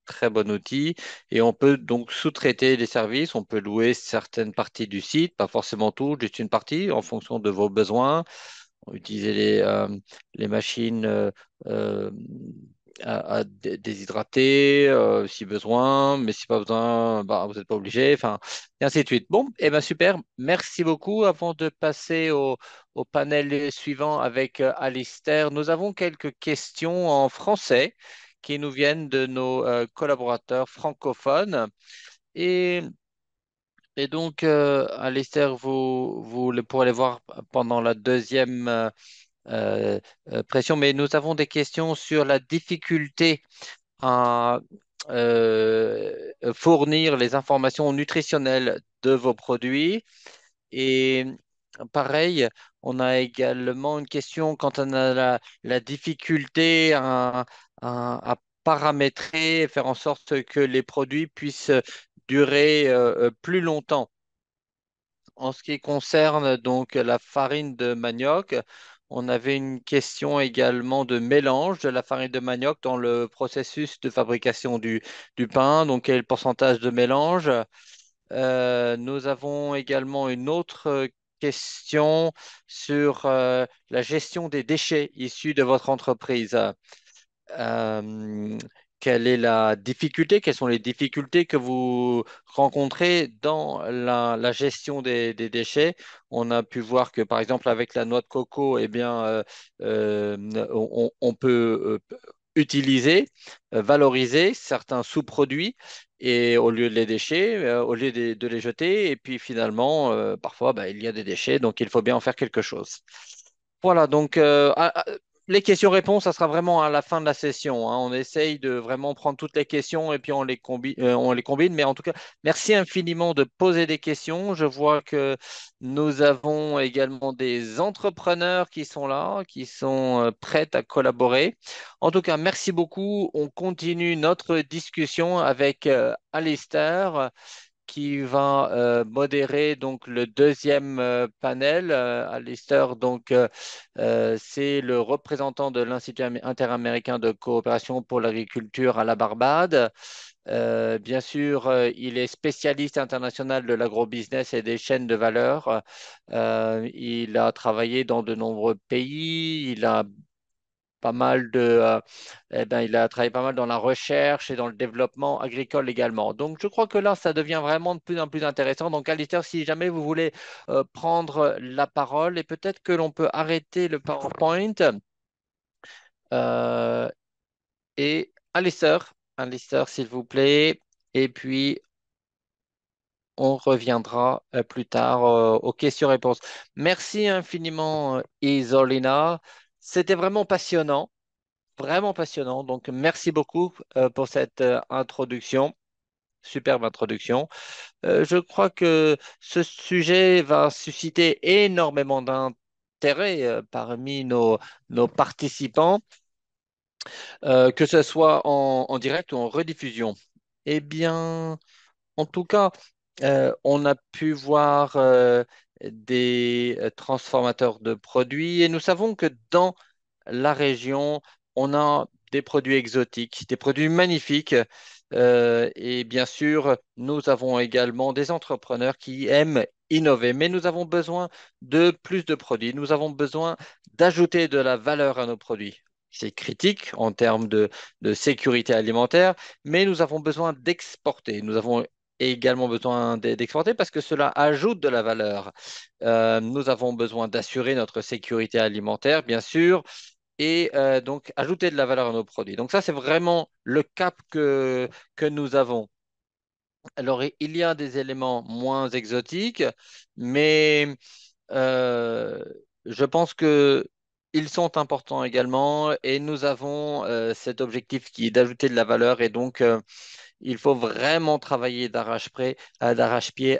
très bon outil et on peut donc sous-traiter les services, on peut louer certaines parties du site, pas forcément tout, juste une partie en fonction de vos besoins. Utiliser les, machines euh, à, déshydrater euh, si besoin, mais si pas besoin, bah, vous n'êtes pas obligé, enfin, et ainsi de suite. Bon, et eh ben super, merci beaucoup. Avant de passer au, panel suivant avec euh, Alistair, nous avons quelques questions en français qui nous viennent de nos euh, collaborateurs francophones. Et et donc, Alistair, vous, vous, pourrez les voir pendant la deuxième euh, euh, pression. Mais nous avons des questions sur la difficulté à euh, fournir les informations nutritionnelles de vos produits. Et pareil, on a également une question quand on a la, difficulté à, paramétrer, faire en sorte que les produits puissent durer plus longtemps. En ce qui concerne donc la farine de manioc, on avait une question également de mélange de la farine de manioc dans le processus de fabrication du, pain, donc quel pourcentage de mélange. Euh, nous avons également une autre euh, question sur euh, la gestion des déchets issus de votre entreprise quelle est la difficulté, quelles sont les difficultés que vous rencontrez dans la, gestion des, déchets. On a pu voir que, par exemple, avec la noix de coco, eh bien, euh, euh, on, peut euh, utiliser, valoriser certains sous-produits et au lieu de les déchets, au lieu de, les jeter. Et puis finalement, parfois, bah, il y a des déchets, donc il faut bien en faire quelque chose. Voilà, donc ah, ah, les questions-réponses, ça sera vraiment à la fin de la session. Hein. On essaye de vraiment prendre toutes les questions et puis on les, combine, euh, on les combine. Mais en tout cas, merci infiniment de poser des questions. Je vois que nous avons également des entrepreneurs qui sont là, qui sont euh, prêts à collaborer. En tout cas, merci beaucoup. On continue notre discussion avec euh, Alistair qui va euh, modérer donc le deuxième euh, panel. Alistair, euh, donc c'est le représentant de l'Institut interaméricain de coopération pour l'agriculture à la Barbade. bien sûr, il est spécialiste international de l'agrobusiness et des chaînes de valeur. il a travaillé dans de nombreux pays. Il a pas mal de, euh, eh ben, il a travaillé pas mal dans la recherche et dans le développement agricole également. Donc, je crois que là, ça devient vraiment de plus en plus intéressant. Donc, Alistair, si jamais vous voulez euh, prendre la parole, et peut-être que l'on peut arrêter le PowerPoint. Euh, et Alistair, Alistair, s'il vous plaît. Et puis, on reviendra plus tard aux questions-réponses. Merci infiniment, Isolina. C'était vraiment passionnant, vraiment passionnant. Donc, merci beaucoup euh, pour cette euh, introduction. Superbe introduction. Euh, je crois que ce sujet va susciter énormément d'intérêt parmi nos, participants, que ce soit en, direct ou en rediffusion. Eh bien, en tout cas, on a pu voir des euh, transformateurs de produits. Et nous savons que dans la région, on a des produits exotiques, des produits magnifiques. Euh, et bien sûr, nous avons également des entrepreneurs qui aiment innover, mais nous avons besoin de plus de produits. Nous avons besoin d'ajouter de la valeur à nos produits. C'est critique en termes de, de sécurité alimentaire, mais nous avons besoin d'exporter. Nous avons et également besoin d'exporter parce que cela ajoute de la valeur. Euh, nous avons besoin d'assurer notre sécurité alimentaire, bien sûr, et euh, donc ajouter de la valeur à nos produits. Donc ça, c'est vraiment le cap que, que nous avons. Alors, il y a des éléments moins exotiques, mais euh, je pense que ils sont importants également et nous avons cet objectif qui est d'ajouter de la valeur et donc il faut vraiment travailler d'arrache-pied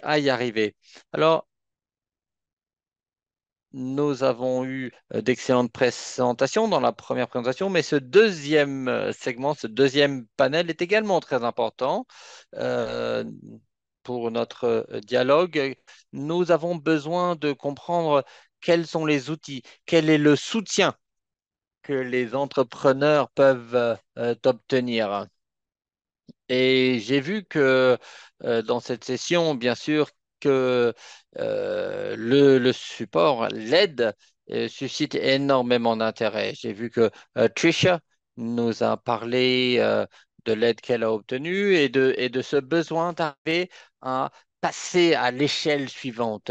à y arriver. Alors, nous avons eu euh, d'excellentes présentations dans la première présentation, mais ce deuxième euh, segment, ce deuxième panel est également très important. Euh, pour notre dialogue, nous avons besoin de comprendre quels sont les outils, quel est le soutien que les entrepreneurs peuvent obtenir. Et j'ai vu que euh, dans cette session, bien sûr, que euh, le, support, l'aide, euh, suscite énormément d'intérêt. J'ai vu que Trisha nous a parlé de l'aide qu'elle a obtenue et et de ce besoin d'arriver à passer à l'échelle suivante.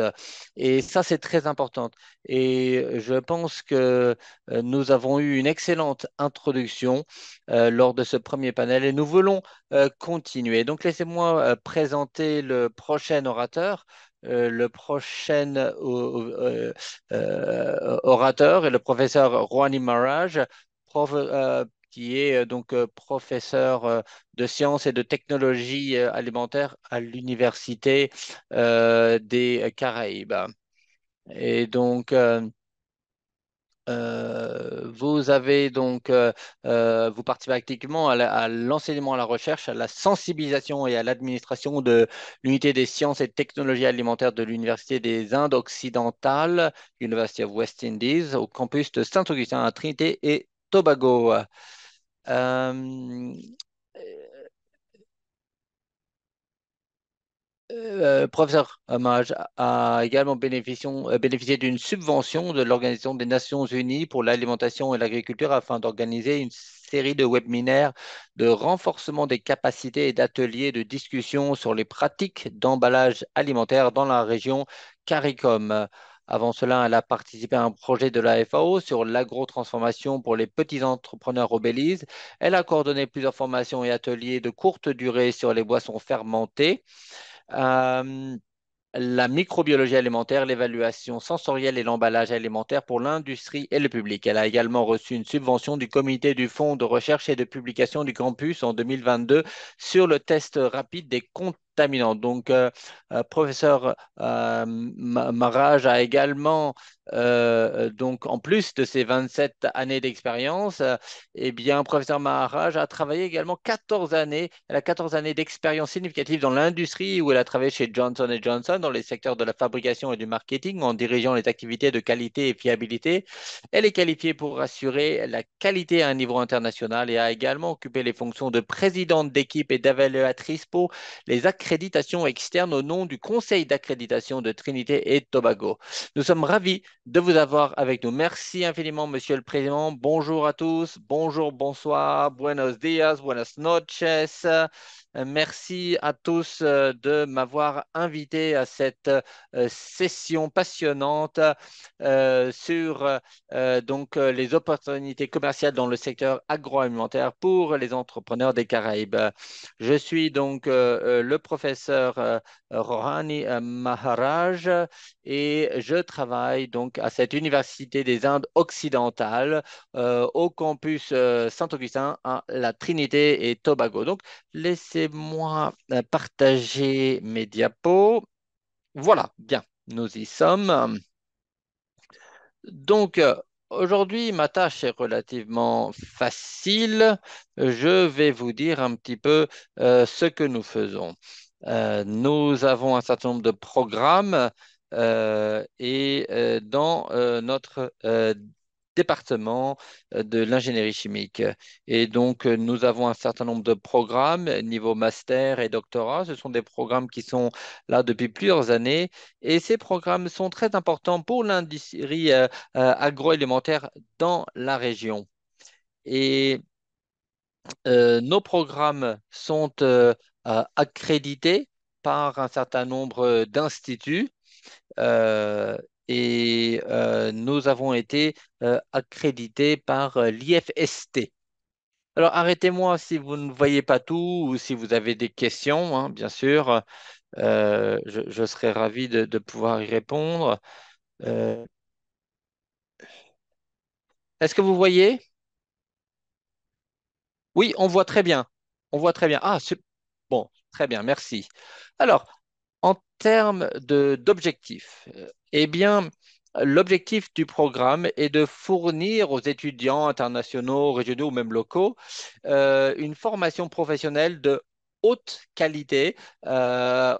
Et ça, c'est très important. Et je pense que euh, nous avons eu une excellente introduction euh, lors de ce premier panel et nous voulons euh, continuer. Donc, laissez-moi présenter le prochain orateur. le prochain orateur est le professeur Rouhani Maraj, qui est euh, donc euh, professeur euh, de sciences et de technologie alimentaire à l'Université des Caraïbes. Et donc, vous avez donc, vous participez activement à l'enseignement, à, la recherche, à la sensibilisation et à l'administration de l'unité des sciences et technologies alimentaires de l'Université des Indes occidentales, University of West Indies, au campus de Saint-Augustin à Trinité et Tobago. Euh, euh, euh, professeur Hommage a également bénéficié, bénéficié d'une subvention de l'Organisation des Nations Unies pour l'alimentation et l'agriculture afin d'organiser une série de webinaires de renforcement des capacités et d'ateliers de discussion sur les pratiques d'emballage alimentaire dans la région CARICOM. Avant cela, elle a participé à un projet de la FAO sur l'agro-transformation pour les petits entrepreneurs au Belize. Elle a coordonné plusieurs formations et ateliers de courte durée sur les boissons fermentées. Euh, la microbiologie alimentaire, l'évaluation sensorielle et l'emballage alimentaire pour l'industrie et le public. Elle a également reçu une subvention du comité du Fonds de recherche et de publication du campus en 2022 sur le test rapide des, comptes. Donc, euh, euh, professeur euh, Marage a également, donc en plus de ses 27 années d'expérience, eh bien, professeur Maharaj a travaillé également 14 années, elle a 14 années d'expérience significative dans l'industrie où elle a travaillé chez Johnson Johnson dans les secteurs de la fabrication et du marketing en dirigeant les activités de qualité et fiabilité. Elle est qualifiée pour assurer la qualité à un niveau international et a également occupé les fonctions de présidente d'équipe et d'évaluatrice pour les accréditation externe au nom du Conseil d'accréditation de Trinité et Tobago. Nous sommes ravis de vous avoir avec nous. Merci infiniment, Monsieur le Président. Bonjour à tous. Bonjour, bonsoir. Buenos días, buenas noches. Euh, merci à tous euh, de m'avoir invité à cette euh, session passionnante sur donc les opportunités commerciales dans le secteur agroalimentaire pour les entrepreneurs des Caraïbes. Je suis donc le professeur Rohani Maharaj et je travaille donc à cette université des Indes occidentales au campus Saint-Augustin à la Trinité et Tobago. Donc laissez moi euh, partager mes diapos. Voilà, bien, nous y sommes. Donc, euh, aujourd'hui, ma tâche est relativement facile. Je vais vous dire un petit peu euh, ce que nous faisons. nous avons un certain nombre de programmes et dans notre département euh, de l'ingénierie chimique. Et donc, euh, nous avons un certain nombre de programmes, niveau master et doctorat. Ce sont des programmes qui sont là depuis plusieurs années. Et ces programmes sont très importants pour l'industrie euh, agroalimentaire dans la région. Et nos programmes sont accrédités par un certain nombre d'instituts. Euh, et euh, nous avons été euh, accrédités par euh, l'IFST. Alors arrêtez-moi si vous ne voyez pas tout ou si vous avez des questions, hein, bien sûr. je, je, serai ravi de, de pouvoir y répondre. Est-ce que vous voyez Oui, on voit très bien. On voit très bien. Ah, bon, très bien, merci. Alors, en termes d'objectifs, eh bien, l'objectif du programme est de fournir aux étudiants internationaux, régionaux ou même locaux euh, une formation professionnelle de haute qualité euh,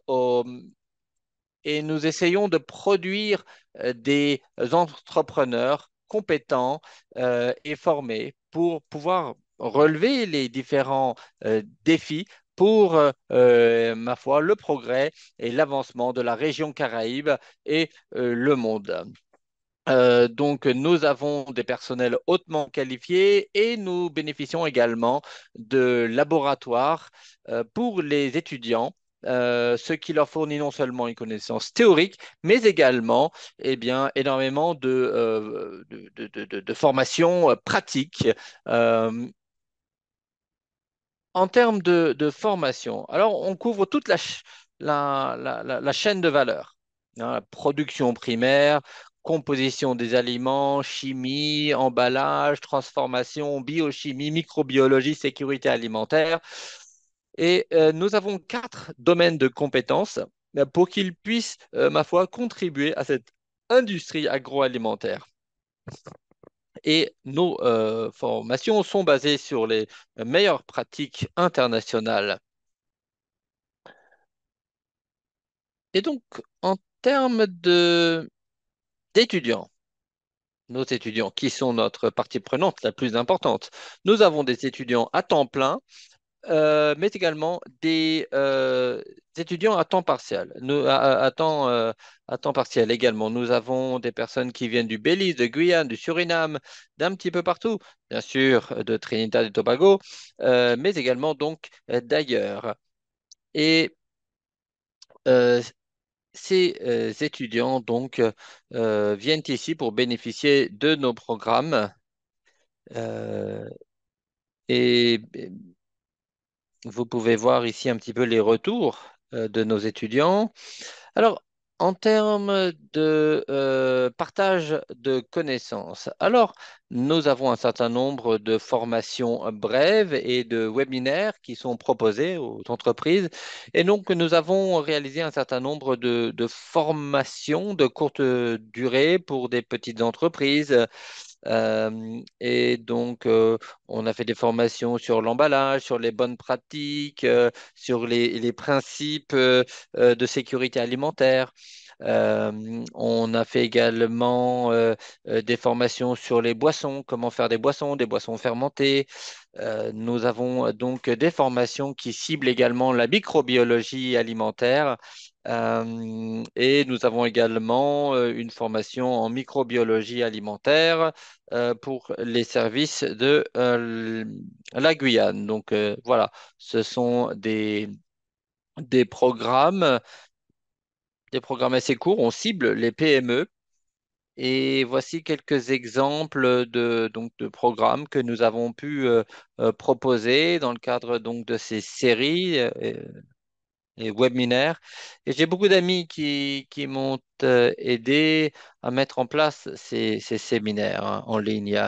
et nous essayons de produire euh, des entrepreneurs compétents et formés pour pouvoir relever les différents défis pour, euh, euh, ma foi, le progrès et l'avancement de la région Caraïbe et euh, le monde. donc, nous avons des personnels hautement qualifiés et nous bénéficions également de laboratoires pour les étudiants ce qui leur fournit non seulement une connaissance théorique, mais également eh bien, énormément de, euh, de, formation pratique. En termes de, formation, alors on couvre toute la, chaîne de valeur, hein, production primaire, composition des aliments, chimie, emballage, transformation, biochimie, microbiologie, sécurité alimentaire. Et euh, nous avons quatre domaines de compétences euh, pour qu'ils puissent, euh, ma foi, contribuer à cette industrie agroalimentaire et nos euh, formations sont basées sur les meilleures pratiques internationales. Et donc, en termes d'étudiants, nos étudiants qui sont notre partie prenante la plus importante, nous avons des étudiants à temps plein euh, mais également euh, des, étudiants à temps partiel. Nous, euh, à, temps, partiel également. Nous avons des personnes qui viennent du Belize, de Guyane, du Suriname, d'un petit peu partout, bien sûr, de Trinidad et Tobago, mais également donc d'ailleurs. Et ces étudiants donc viennent ici pour bénéficier de nos programmes et vous pouvez voir ici un petit peu les retours euh, de nos étudiants. Alors, en termes de euh, partage de connaissances, alors nous avons un certain nombre de formations brèves et de webinaires qui sont proposés aux entreprises. Et donc, nous avons réalisé un certain nombre de, de formations de courte durée pour des petites entreprises, euh, et donc, euh, on a fait des formations sur l'emballage, sur les bonnes pratiques, euh, sur les principes de sécurité alimentaire. on a fait également des formations sur les boissons, comment faire des boissons, des boissons fermentées. nous avons donc des formations qui ciblent également la microbiologie alimentaire euh, et nous avons également euh, une formation en microbiologie alimentaire euh, pour les services de la Guyane. Donc voilà, ce sont des, des programmes, des programmes assez courts. On cible les PME. Et voici quelques exemples de, donc, de programmes que nous avons pu proposer dans le cadre donc, de ces séries les webinaires. Et j'ai beaucoup d'amis qui, qui m'ont euh, aidé à mettre en place ces, ces séminaires hein, en ligne.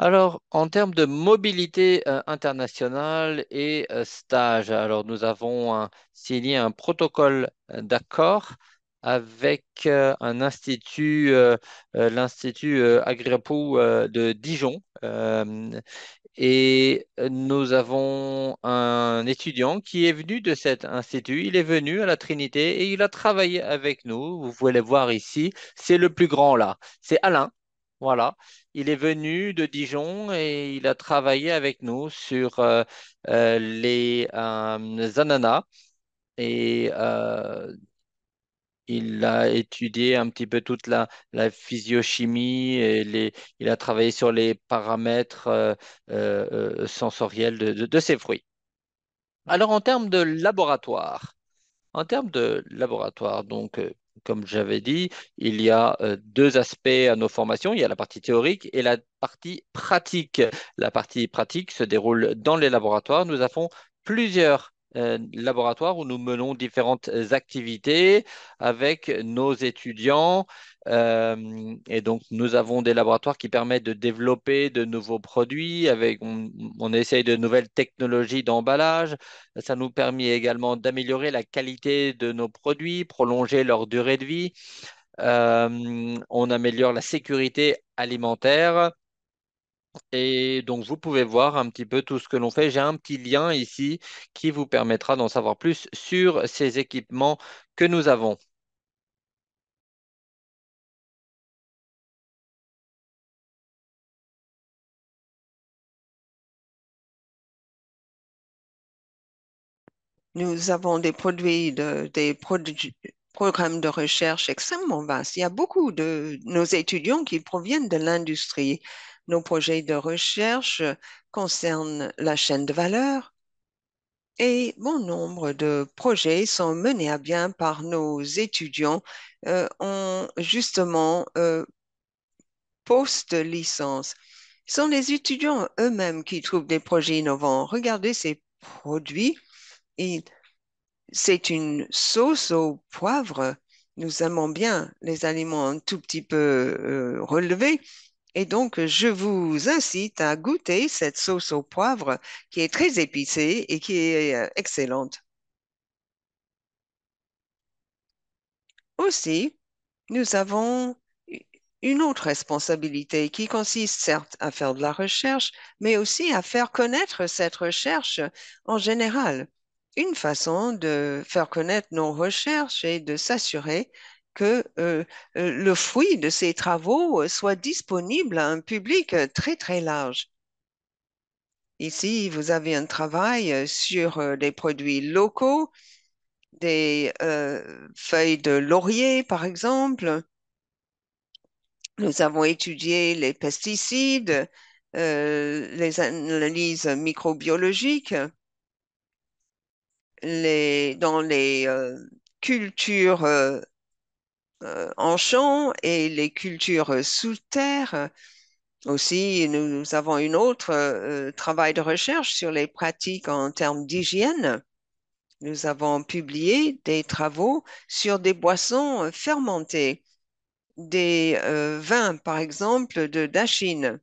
Alors, en termes de mobilité euh, internationale et euh, stage, alors nous avons signé un protocole d'accord avec un institut, l'Institut Agripo de Dijon, et euh, nous avons un étudiant qui est venu de cet institut. Il est venu à la Trinité et il a travaillé avec nous. Vous pouvez le voir ici. C'est le plus grand là. C'est Alain. Voilà. Il est venu de Dijon et il a travaillé avec nous sur euh, euh, les, les ananas. Et il a étudié un petit peu toute la, physiochimie, et il a travaillé sur les paramètres euh, euh, euh, sensoriels de, ses fruits. Alors en termes de laboratoire, en termes de laboratoire, donc comme j'avais dit, il y a deux aspects à nos formations. Il y a la partie théorique et la partie pratique. La partie pratique se déroule dans les laboratoires. Nous avons plusieurs euh, laboratoire où nous menons différentes euh, activités avec nos étudiants. Euh, et donc, nous avons des laboratoires qui permettent de développer de nouveaux produits. Avec, on, essaye de nouvelles technologies d'emballage. Ça nous permet également d'améliorer la qualité de nos produits, prolonger leur durée de vie. on améliore la sécurité alimentaire et donc, vous pouvez voir un petit peu tout ce que l'on fait. J'ai un petit lien ici qui vous permettra d'en savoir plus sur ces équipements que nous avons. Nous avons des produits, des programmes de recherche extrêmement vastes. Il y a beaucoup de nos étudiants qui proviennent de l'industrie. Nos projets de recherche concernent la chaîne de valeur et bon nombre de projets sont menés à bien par nos étudiants euh, en justement euh, post-licence. Ce sont les étudiants eux-mêmes qui trouvent des projets innovants. Regardez ces produits. C'est une sauce au poivre. Nous aimons bien les aliments un tout petit peu euh, relevés, et donc, je vous incite à goûter cette sauce au poivre qui est très épicée et qui est euh, excellente. Aussi, nous avons une autre responsabilité qui consiste certes à faire de la recherche, mais aussi à faire connaître cette recherche en général. Une façon de faire connaître nos recherches et de s'assurer que euh, euh, le fruit de ces travaux euh, soit disponible à un public très, très large. Ici, vous avez un travail sur des produits locaux, des feuilles de laurier, par exemple. Nous avons étudié les pesticides, les analyses microbiologiques, dans les cultures euh, en champ et les cultures euh, sous terre. Euh, aussi, nous, avons un autre travail de recherche sur les pratiques en termes d'hygiène. Nous avons publié des travaux sur des boissons fermentées, des vins, par exemple, de Dachine.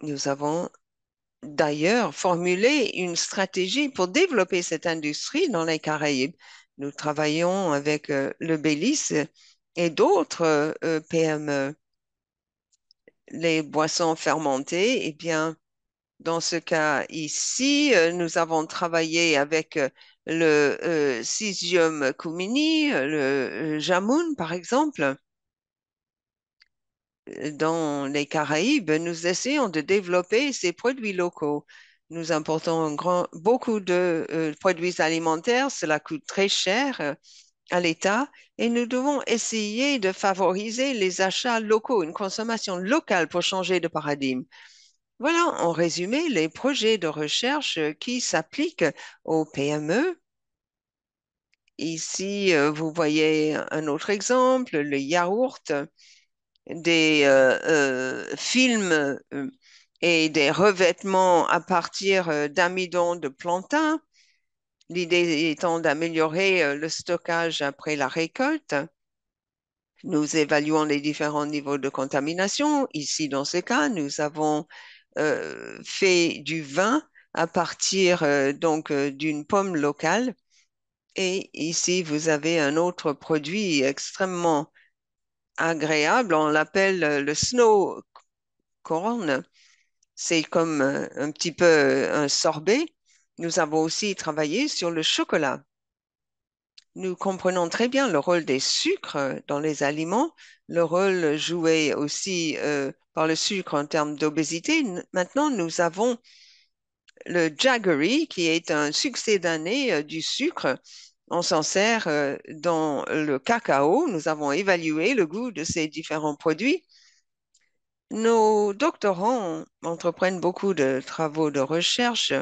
Nous avons d'ailleurs formulé une stratégie pour développer cette industrie dans les Caraïbes nous travaillons avec euh, le Bélis et d'autres euh, PME. Les boissons fermentées, eh bien, dans ce cas ici, euh, nous avons travaillé avec le Cisium Koumini, le Jamoun par exemple. Dans les Caraïbes, nous essayons de développer ces produits locaux nous importons beaucoup de euh, produits alimentaires, cela coûte très cher euh, à l'État et nous devons essayer de favoriser les achats locaux, une consommation locale pour changer de paradigme. Voilà en résumé les projets de recherche euh, qui s'appliquent aux PME. Ici, vous voyez un autre exemple, le yaourt, des films et des revêtements à partir euh, d'amidon de plantain, l'idée étant d'améliorer euh, le stockage après la récolte. Nous évaluons les différents niveaux de contamination. Ici, dans ce cas, nous avons euh, fait du vin à partir donc d'une pomme locale. Et ici, vous avez un autre produit extrêmement agréable. On l'appelle le snow corn c'est comme euh, un, petit peu euh, un sorbet. Nous avons aussi travaillé sur le chocolat. Nous comprenons très bien le rôle des sucres euh, dans les aliments, le rôle joué aussi par le sucre en termes d'obésité. Maintenant, nous avons le jaggery, qui est un succès d'année du sucre. On s'en sert dans le cacao. Nous avons évalué le goût de ces différents produits nos doctorants entreprennent beaucoup de travaux de recherche.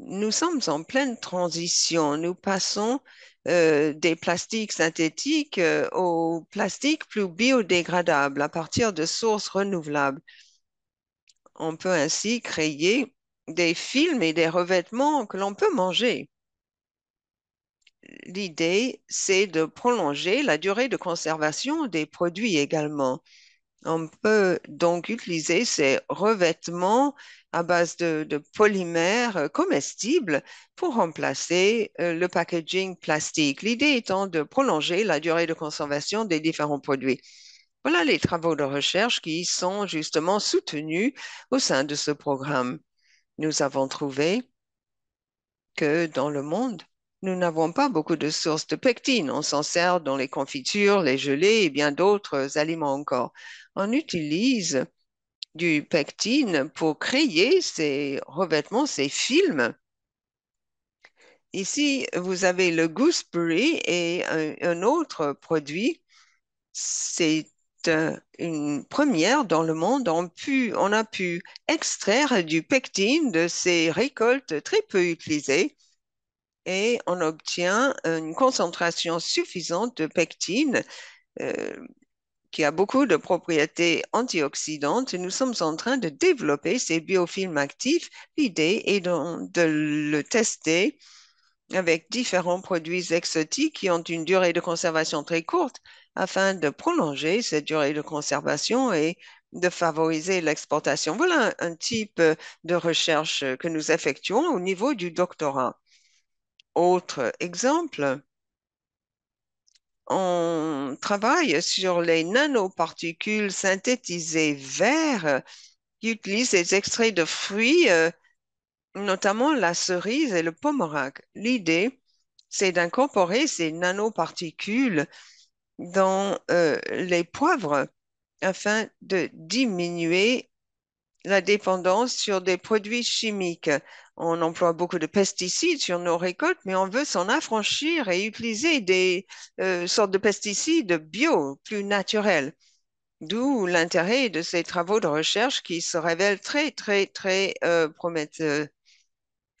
Nous sommes en pleine transition. Nous passons euh, des plastiques synthétiques euh, aux plastiques plus biodégradables à partir de sources renouvelables. On peut ainsi créer des films et des revêtements que l'on peut manger. L'idée, c'est de prolonger la durée de conservation des produits également. On peut donc utiliser ces revêtements à base de, polymères comestibles pour remplacer euh, le packaging plastique, l'idée étant de prolonger la durée de conservation des différents produits. Voilà les travaux de recherche qui sont justement soutenus au sein de ce programme. Nous avons trouvé que dans le monde, nous n'avons pas beaucoup de sources de pectine. On s'en sert dans les confitures, les gelées et bien d'autres aliments encore. On utilise du pectine pour créer ces revêtements, ces films. Ici, vous avez le gooseberry et un, autre produit. C'est une première dans le monde. on a pu extraire du pectine de ces récoltes très peu utilisées et on obtient une concentration suffisante de pectine euh, qui a beaucoup de propriétés antioxydantes nous sommes en train de développer ces biofilms actifs. L'idée est de, le tester avec différents produits exotiques qui ont une durée de conservation très courte afin de prolonger cette durée de conservation et de favoriser l'exportation. Voilà un type de recherche que nous effectuons au niveau du doctorat. Autre exemple, on travaille sur les nanoparticules synthétisées vertes qui utilisent des extraits de fruits, euh, notamment la cerise et le pomerac. L'idée, c'est d'incorporer ces nanoparticules dans euh, les poivres afin de diminuer la dépendance sur des produits chimiques. On emploie beaucoup de pesticides sur nos récoltes, mais on veut s'en affranchir et utiliser des euh, sortes de pesticides bio, plus naturels. D'où l'intérêt de ces travaux de recherche qui se révèlent très, très, très euh, prometteurs.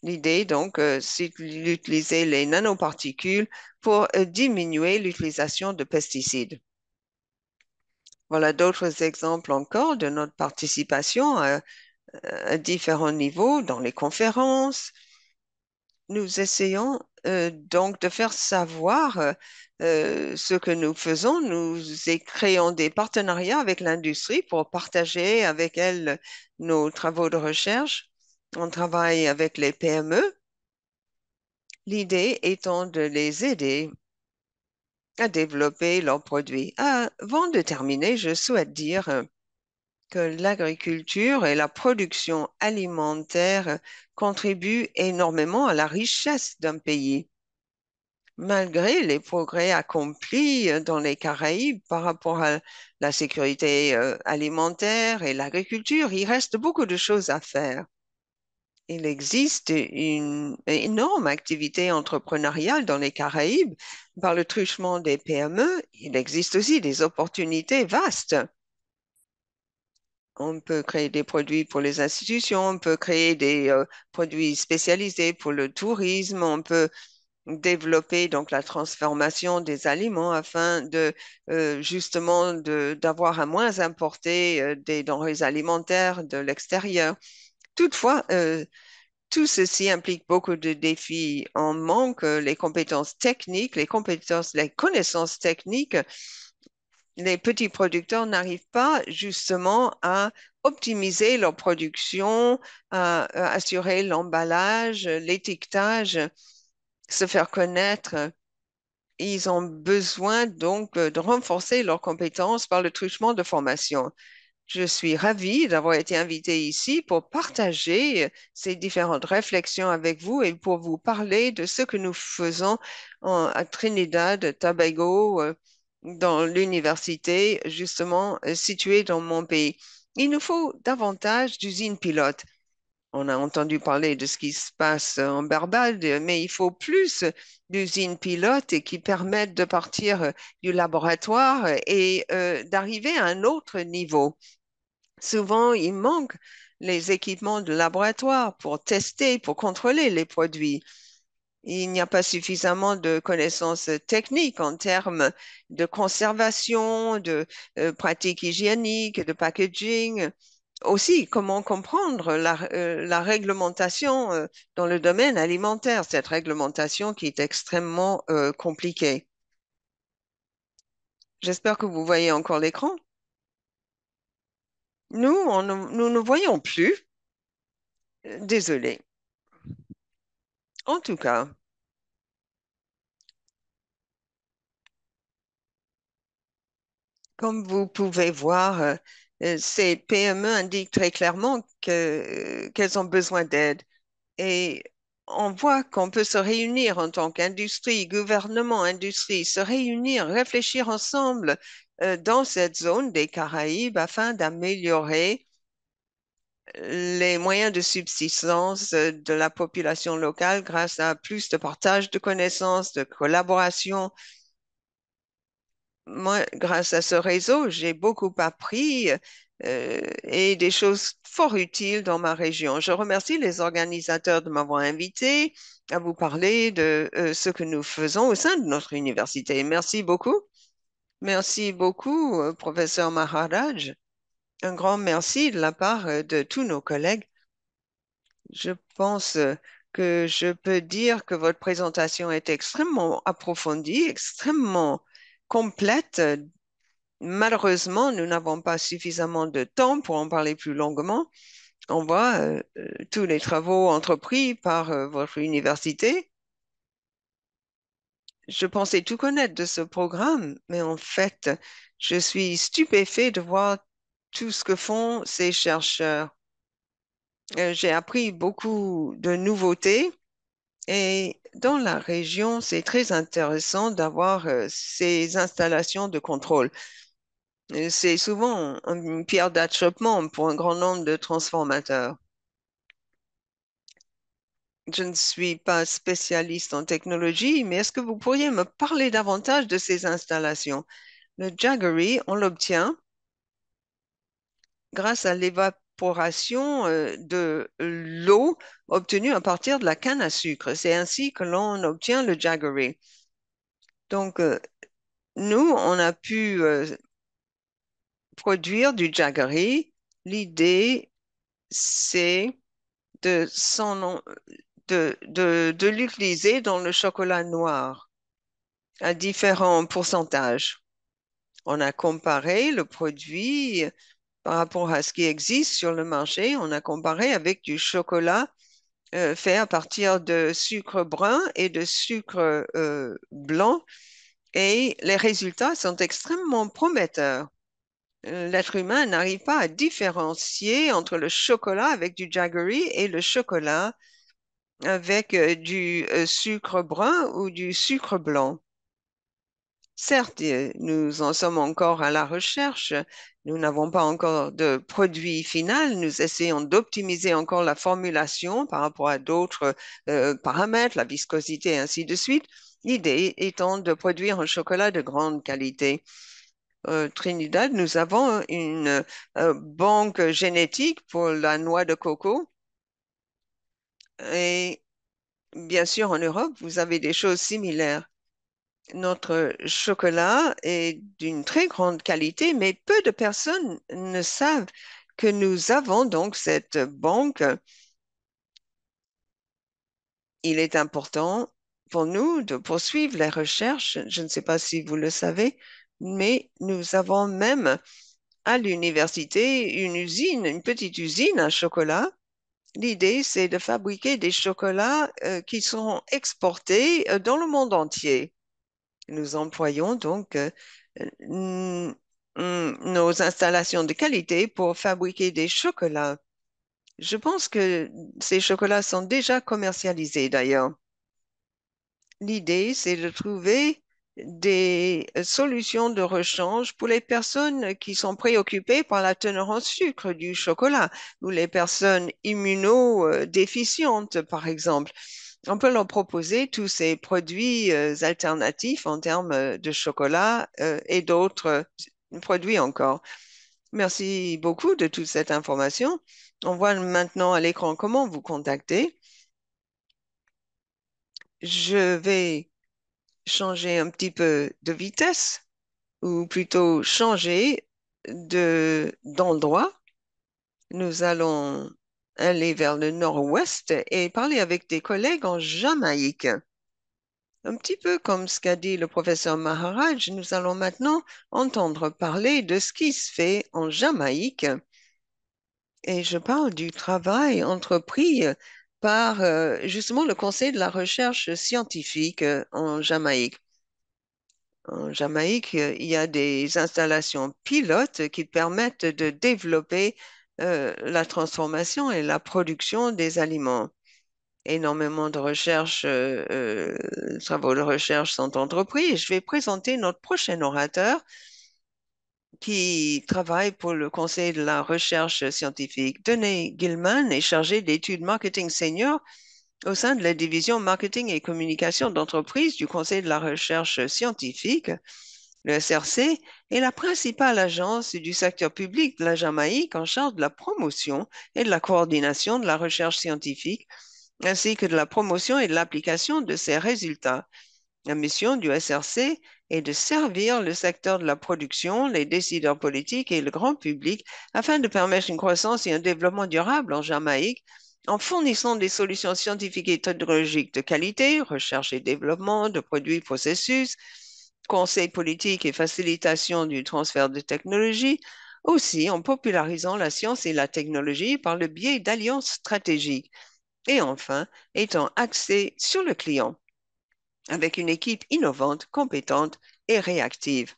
L'idée, donc, euh, c'est d'utiliser les nanoparticules pour diminuer l'utilisation de pesticides. Voilà d'autres exemples encore de notre participation à, différents niveaux dans les conférences. Nous essayons euh, donc de faire savoir euh, euh, ce que nous faisons. Nous créons des partenariats avec l'industrie pour partager avec elle nos travaux de recherche. On travaille avec les PME. L'idée étant de les aider à développer leurs produits. Ah, avant de terminer, je souhaite dire euh, que l'agriculture et la production alimentaire contribuent énormément à la richesse d'un pays. Malgré les progrès accomplis euh, dans les Caraïbes par rapport à la sécurité euh, alimentaire et l'agriculture, il reste beaucoup de choses à faire il existe une énorme activité entrepreneuriale dans les Caraïbes. Par le truchement des PME, il existe aussi des opportunités vastes. On peut créer des produits pour les institutions, on peut créer des euh, produits spécialisés pour le tourisme, on peut développer donc la transformation des aliments afin de euh, justement d'avoir à moins importer euh, des denrées alimentaires de l'extérieur. Toutefois, euh, tout ceci implique beaucoup de défis. On manque les compétences techniques, les compétences, les connaissances techniques. Les petits producteurs n'arrivent pas justement à optimiser leur production, à, assurer l'emballage, l'étiquetage, se faire connaître. Ils ont besoin donc de renforcer leurs compétences par le truchement de formation. Je suis ravie d'avoir été invitée ici pour partager ces différentes réflexions avec vous et pour vous parler de ce que nous faisons à Trinidad, Tobago, euh, dans l'université justement euh, située dans mon pays. Il nous faut davantage d'usines pilotes. On a entendu parler de ce qui se passe en Barbade, mais il faut plus d'usines pilotes qui permettent de partir euh, du laboratoire et d'arriver à un autre niveau. Souvent, il manque les équipements de laboratoire pour tester, pour contrôler les produits. Il n'y a pas suffisamment de connaissances techniques en termes de conservation, de euh, pratiques hygiéniques, de packaging. Aussi, comment comprendre la, euh, réglementation euh, dans le domaine alimentaire, cette réglementation qui est extrêmement compliquée. J'espère que vous voyez encore l'écran. Nous, nous ne voyons plus. Euh, désolé. En tout cas, comme vous pouvez voir, euh, euh, ces PME indiquent très clairement qu'elles ont besoin d'aide. Et on voit qu'on peut se réunir en tant qu'industrie, gouvernement, industrie, se réunir, réfléchir ensemble euh, dans cette zone des Caraïbes afin d'améliorer euh, les moyens de subsistance euh, de la population locale grâce à plus de partage de connaissances, de collaboration. Moi, grâce à ce réseau, j'ai beaucoup appris et des choses fort utiles dans ma région. Je remercie les organisateurs de m'avoir invité à vous parler de ce que nous faisons au sein de notre université. Merci beaucoup. Merci beaucoup, euh, professeur Maharaj. Un grand merci de la part euh, de tous nos collègues. Je pense euh, que je peux dire que votre présentation est extrêmement approfondie, extrêmement complète. Malheureusement, nous n'avons pas suffisamment de temps pour en parler plus longuement. On voit tous les travaux entrepris par votre université je pensais tout connaître de ce programme, mais en fait, je suis stupéfait de voir tout ce que font ces chercheurs. Euh, j'ai appris beaucoup de nouveautés et dans la région, c'est très intéressant d'avoir euh, ces installations de contrôle. Euh, c'est souvent une pierre d'achoppement pour un grand nombre de transformateurs je ne suis pas spécialiste en technologie, mais est-ce que vous pourriez me parler davantage de ces installations? Le Jaggery, on l'obtient grâce à l'évaporation euh, de l'eau obtenue à partir de la canne à sucre. C'est ainsi que l'on obtient le Jaggery. Donc, euh, nous, on a pu euh, produire du Jaggery. L'idée, c'est de s'en de, l'utiliser dans le chocolat noir à différents pourcentages. On a comparé le produit par rapport à ce qui existe sur le marché. On a comparé avec du chocolat euh, fait à partir de sucre brun et de sucre euh, blanc. Et les résultats sont extrêmement prometteurs. L'être humain n'arrive pas à différencier entre le chocolat avec du jaggery et le chocolat avec euh, du euh, sucre brun ou du sucre blanc. Certes, euh, nous en sommes encore à la recherche, nous n'avons pas encore de produit final, nous essayons d'optimiser encore la formulation par rapport à d'autres paramètres, la viscosité et ainsi de suite, l'idée étant de produire un chocolat de grande qualité. Trinidad, nous avons une banque génétique pour la noix de coco et bien sûr, en Europe, vous avez des choses similaires. Notre chocolat est d'une très grande qualité, mais peu de personnes ne savent que nous avons donc cette banque. Il est important pour nous de poursuivre les recherches. Je ne sais pas si vous le savez, mais nous avons même à l'université une usine, une petite usine à chocolat L'idée, c'est de fabriquer des chocolats euh, qui sont exportés euh, dans le monde entier. Nous employons donc euh, nos installations de qualité pour fabriquer des chocolats. Je pense que ces chocolats sont déjà commercialisés d'ailleurs. L'idée, c'est de trouver des solutions de rechange pour les personnes qui sont préoccupées par la teneur en sucre du chocolat ou les personnes immunodéficientes, par exemple. On peut leur proposer tous ces produits euh, alternatifs en termes euh, de chocolat euh, et d'autres produits encore. Merci beaucoup de toute cette information. On voit maintenant à l'écran comment vous contacter. Je vais changer un petit peu de vitesse ou plutôt changer de, d'endroit. Nous allons aller vers le nord-ouest et parler avec des collègues en Jamaïque. Un petit peu comme ce qu'a dit le professeur Maharaj, nous allons maintenant entendre parler de ce qui se fait en Jamaïque. Et je parle du travail entrepris par euh, justement le Conseil de la recherche scientifique euh, en Jamaïque. En Jamaïque, euh, il y a des installations pilotes qui permettent de développer la transformation et la production des aliments. Énormément de recherches, travaux de recherche sont entrepris. je vais présenter notre prochain orateur, qui travaille pour le Conseil de la recherche scientifique. Denis Gilman est chargé d'études marketing senior au sein de la division marketing et communication d'entreprise du Conseil de la recherche scientifique. Le SRC est la principale agence du secteur public de la Jamaïque en charge de la promotion et de la coordination de la recherche scientifique, ainsi que de la promotion et de l'application de ses résultats. La mission du SRC est de servir le secteur de la production, les décideurs politiques et le grand public afin de permettre une croissance et un développement durable en Jamaïque en fournissant des solutions scientifiques et technologiques de qualité, recherche et développement de produits et processus, conseils politiques et facilitation du transfert de technologies, aussi en popularisant la science et la technologie par le biais d'alliances stratégiques, et enfin étant axé sur le client avec une équipe innovante, compétente et réactive.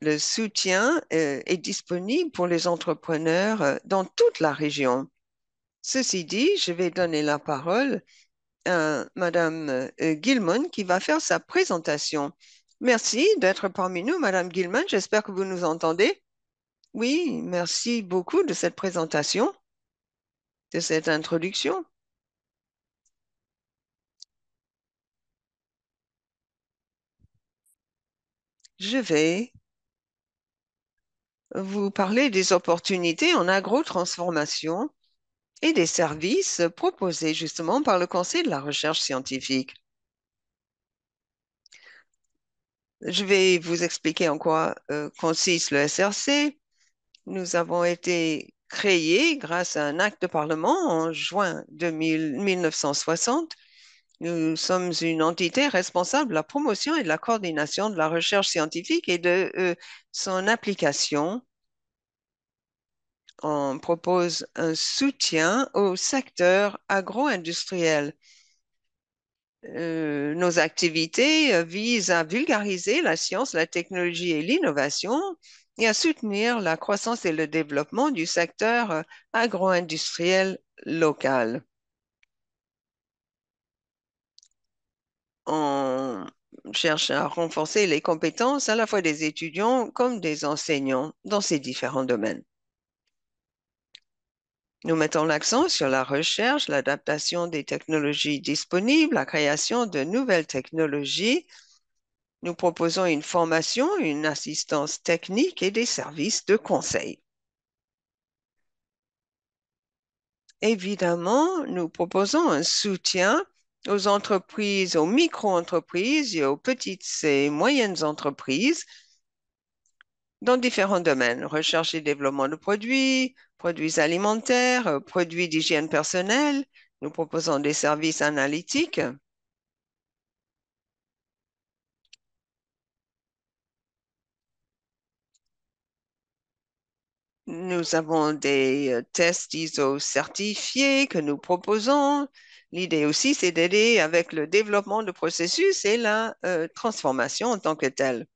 Le soutien euh, est disponible pour les entrepreneurs euh, dans toute la région. Ceci dit, je vais donner la parole à Madame euh, Gilman qui va faire sa présentation. Merci d'être parmi nous, Madame Gilman. J'espère que vous nous entendez. Oui, merci beaucoup de cette présentation, de cette introduction. je vais vous parler des opportunités en agro-transformation et des services proposés justement par le Conseil de la recherche scientifique. Je vais vous expliquer en quoi euh, consiste le SRC. Nous avons été créés grâce à un acte de Parlement en juin 1960 nous sommes une entité responsable de la promotion et de la coordination de la recherche scientifique et de euh, son application. On propose un soutien au secteur agro-industriel. Euh, nos activités euh, visent à vulgariser la science, la technologie et l'innovation et à soutenir la croissance et le développement du secteur agro-industriel local. on cherche à renforcer les compétences à la fois des étudiants comme des enseignants dans ces différents domaines. Nous mettons l'accent sur la recherche, l'adaptation des technologies disponibles, la création de nouvelles technologies. Nous proposons une formation, une assistance technique et des services de conseil. Évidemment, nous proposons un soutien aux entreprises, aux micro-entreprises et aux petites et moyennes entreprises dans différents domaines, recherche et développement de produits, produits alimentaires, produits d'hygiène personnelle. Nous proposons des services analytiques. Nous avons des euh, tests ISO certifiés que nous proposons, L'idée aussi, c'est d'aider avec le développement de processus et la euh, transformation en tant que telle.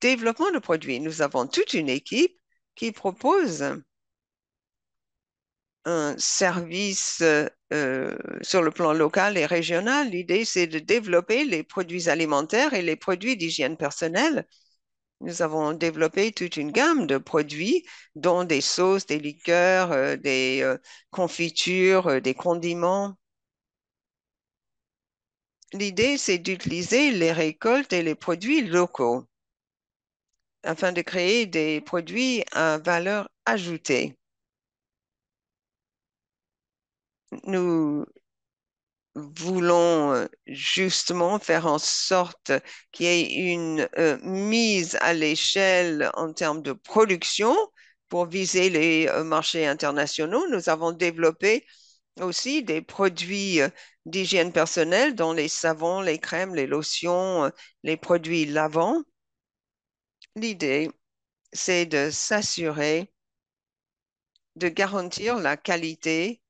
Développement de produits. Nous avons toute une équipe qui propose un service euh, euh, sur le plan local et régional. L'idée, c'est de développer les produits alimentaires et les produits d'hygiène personnelle nous avons développé toute une gamme de produits, dont des sauces, des liqueurs, euh, des euh, confitures, euh, des condiments. L'idée, c'est d'utiliser les récoltes et les produits locaux afin de créer des produits à valeur ajoutée. Nous voulons euh, justement faire en sorte qu'il y ait une euh, mise à l'échelle en termes de production pour viser les euh, marchés internationaux. Nous avons développé aussi des produits d'hygiène personnelle, dont les savons, les crèmes, les lotions, les produits lavants. L'idée, c'est de s'assurer de garantir la qualité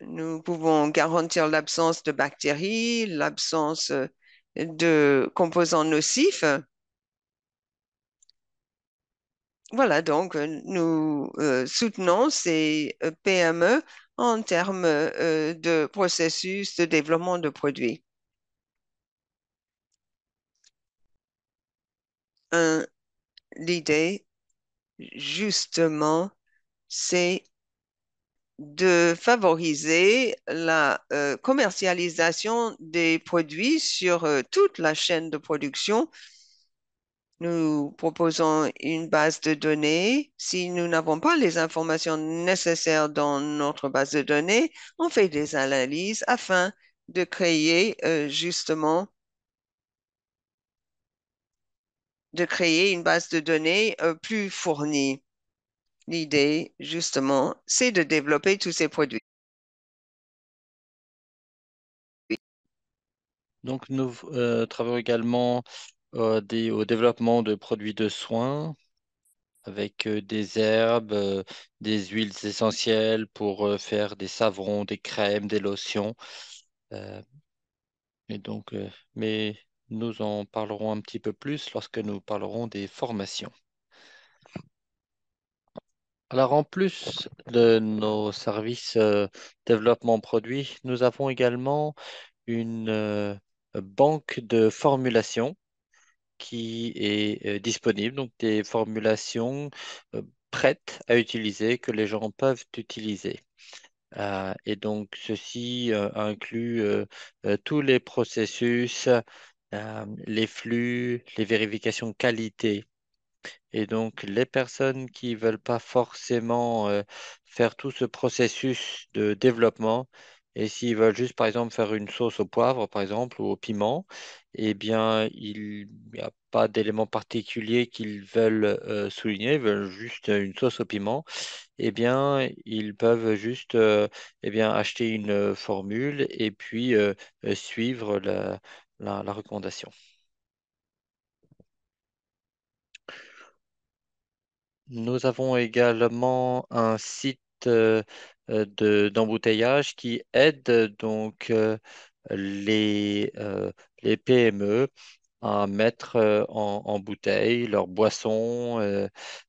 nous pouvons garantir l'absence de bactéries, l'absence euh, de composants nocifs. Voilà, donc euh, nous euh, soutenons ces PME en termes de processus de développement de produits. L'idée, justement, c'est de favoriser la euh, commercialisation des produits sur euh, toute la chaîne de production. Nous proposons une base de données. Si nous n'avons pas les informations nécessaires dans notre base de données, on fait des analyses afin de créer euh, justement de créer une base de données plus fournie l'idée, justement, c'est de développer tous ces produits. Donc, nous euh, travaillons également euh, au développement de produits de soins avec euh, des herbes, des huiles essentielles pour faire des savons, des crèmes, des lotions. et donc, mais nous en parlerons un petit peu plus lorsque nous parlerons des formations. Alors, en plus de nos services euh, développement produit, nous avons également une euh, banque de formulations qui est euh, disponible, donc des formulations prêtes à utiliser que les gens peuvent utiliser. et donc, ceci inclut tous les processus, les flux, les vérifications qualité et donc, les personnes qui ne veulent pas forcément euh, faire tout ce processus de développement, et s'ils veulent juste, par exemple, faire une sauce au poivre, par exemple, ou au piment, eh bien, il n'y a pas d'élément particulier qu'ils veulent euh, souligner, ils veulent juste une sauce au piment, eh bien, ils peuvent juste euh, eh bien, acheter une formule et puis suivre la recommandation. Nous avons également un site euh, euh, de, d'embouteillage qui aide donc euh, les, PME à mettre en, bouteille leurs boissons.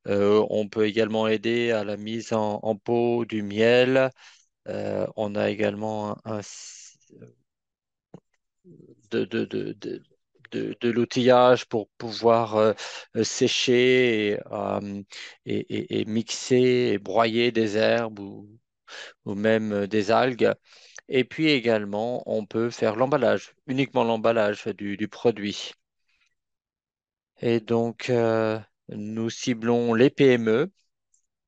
on peut également aider à la mise en, pot du miel. on a également un, un de, de, l'outillage pour pouvoir euh, euh, sécher euh, et, mixer et broyer des herbes ou, même des algues. Et puis également, on peut faire l'emballage, uniquement l'emballage du, produit. Et donc, nous ciblons les PME,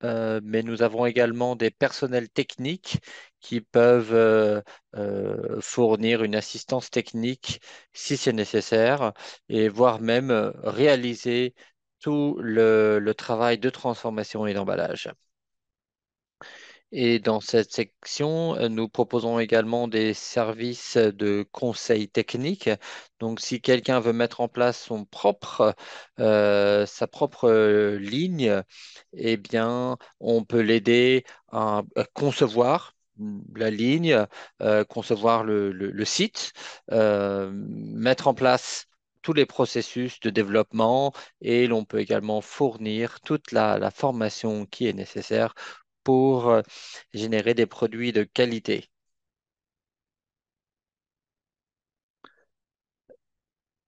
mais nous avons également des personnels techniques qui peuvent euh, euh, fournir une assistance technique si c'est nécessaire, et voire même euh, réaliser tout le, travail de transformation et d'emballage. Et dans cette section, nous proposons également des services de conseil technique. Donc, si quelqu'un veut mettre en place sa propre ligne, eh bien, on peut l'aider à concevoir la ligne, euh, concevoir le, site, euh, mettre en place tous les processus de développement et l'on peut également fournir toute la, la formation qui est nécessaire pour euh, générer des produits de qualité.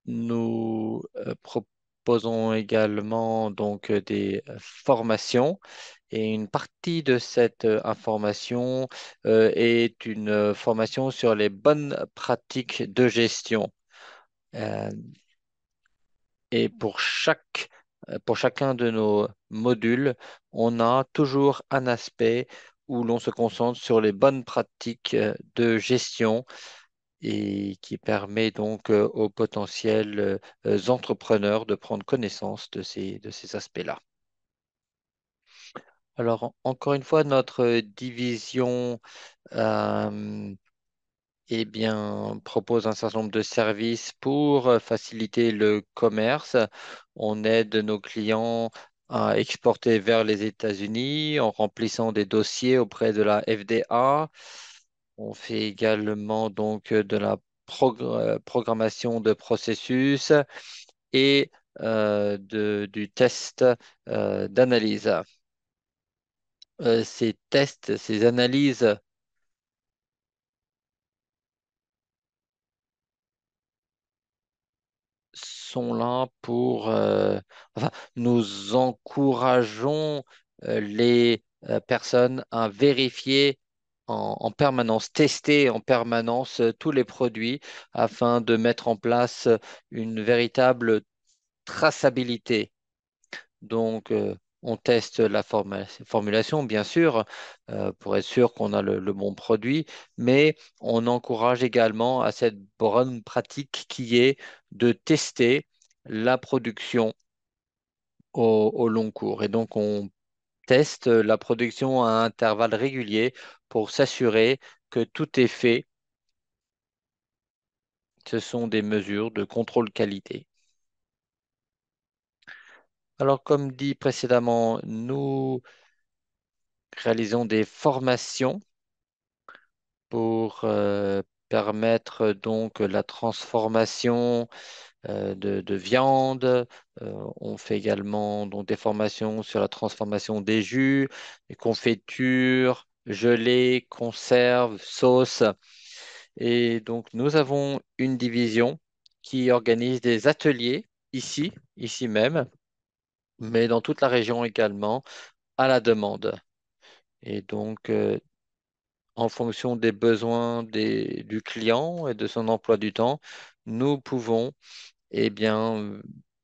Nous proposons également donc des formations et une partie de cette euh, information euh, est une euh, formation sur les bonnes pratiques de gestion. et pour chaque pour chacun de nos modules, on a toujours un aspect où l'on se concentre sur les bonnes pratiques de gestion et qui permet donc aux potentiels entrepreneurs de prendre connaissance de de ces aspects-là. Alors, encore une fois, notre euh, division euh, eh propose un certain nombre de services pour euh, faciliter le commerce. On aide nos clients à exporter vers les États-Unis en remplissant des dossiers auprès de la FDA. On fait également donc de la programmation de processus et du test d'analyse. Euh, ces tests, ces analyses sont là pour... Euh, enfin, nous encourageons euh, les personnes à vérifier en, permanence, tester en permanence tous les produits afin de mettre en place une véritable traçabilité. Donc, on teste la formulation, bien sûr, euh, pour être sûr qu'on a le, bon produit, mais on encourage également à cette bonne pratique qui est de tester la production au, au long cours. Et donc, on teste la production à intervalles réguliers pour s'assurer que tout est fait. Ce sont des mesures de contrôle qualité. Alors, comme dit précédemment, nous réalisons des formations pour euh, permettre donc la transformation euh, de, viande. Euh, on fait également des formations sur la transformation des jus, des confitures, gelées, conserves, sauces. Et donc nous avons une division qui organise des ateliers ici, ici même, mais dans toute la région également, à la demande. Et donc, euh, en fonction des besoins du client et de son emploi du temps, nous pouvons eh bien,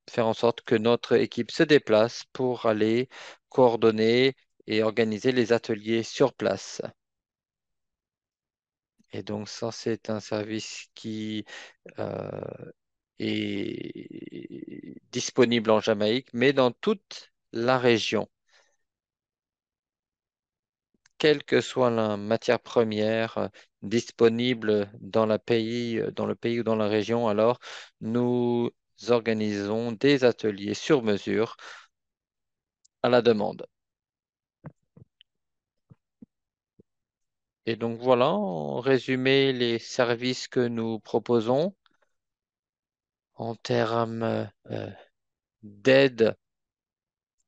faire en sorte que notre équipe se déplace pour aller coordonner et organiser les ateliers sur place. Et donc ça, c'est un service qui euh, est disponible en Jamaïque, mais dans toute la région. Quelle que soit la matière première euh, disponible dans, euh, dans le pays ou dans la région, alors nous organisons des ateliers sur mesure à la demande. Et donc voilà, en résumé, les services que nous proposons. En termes euh, d'aide,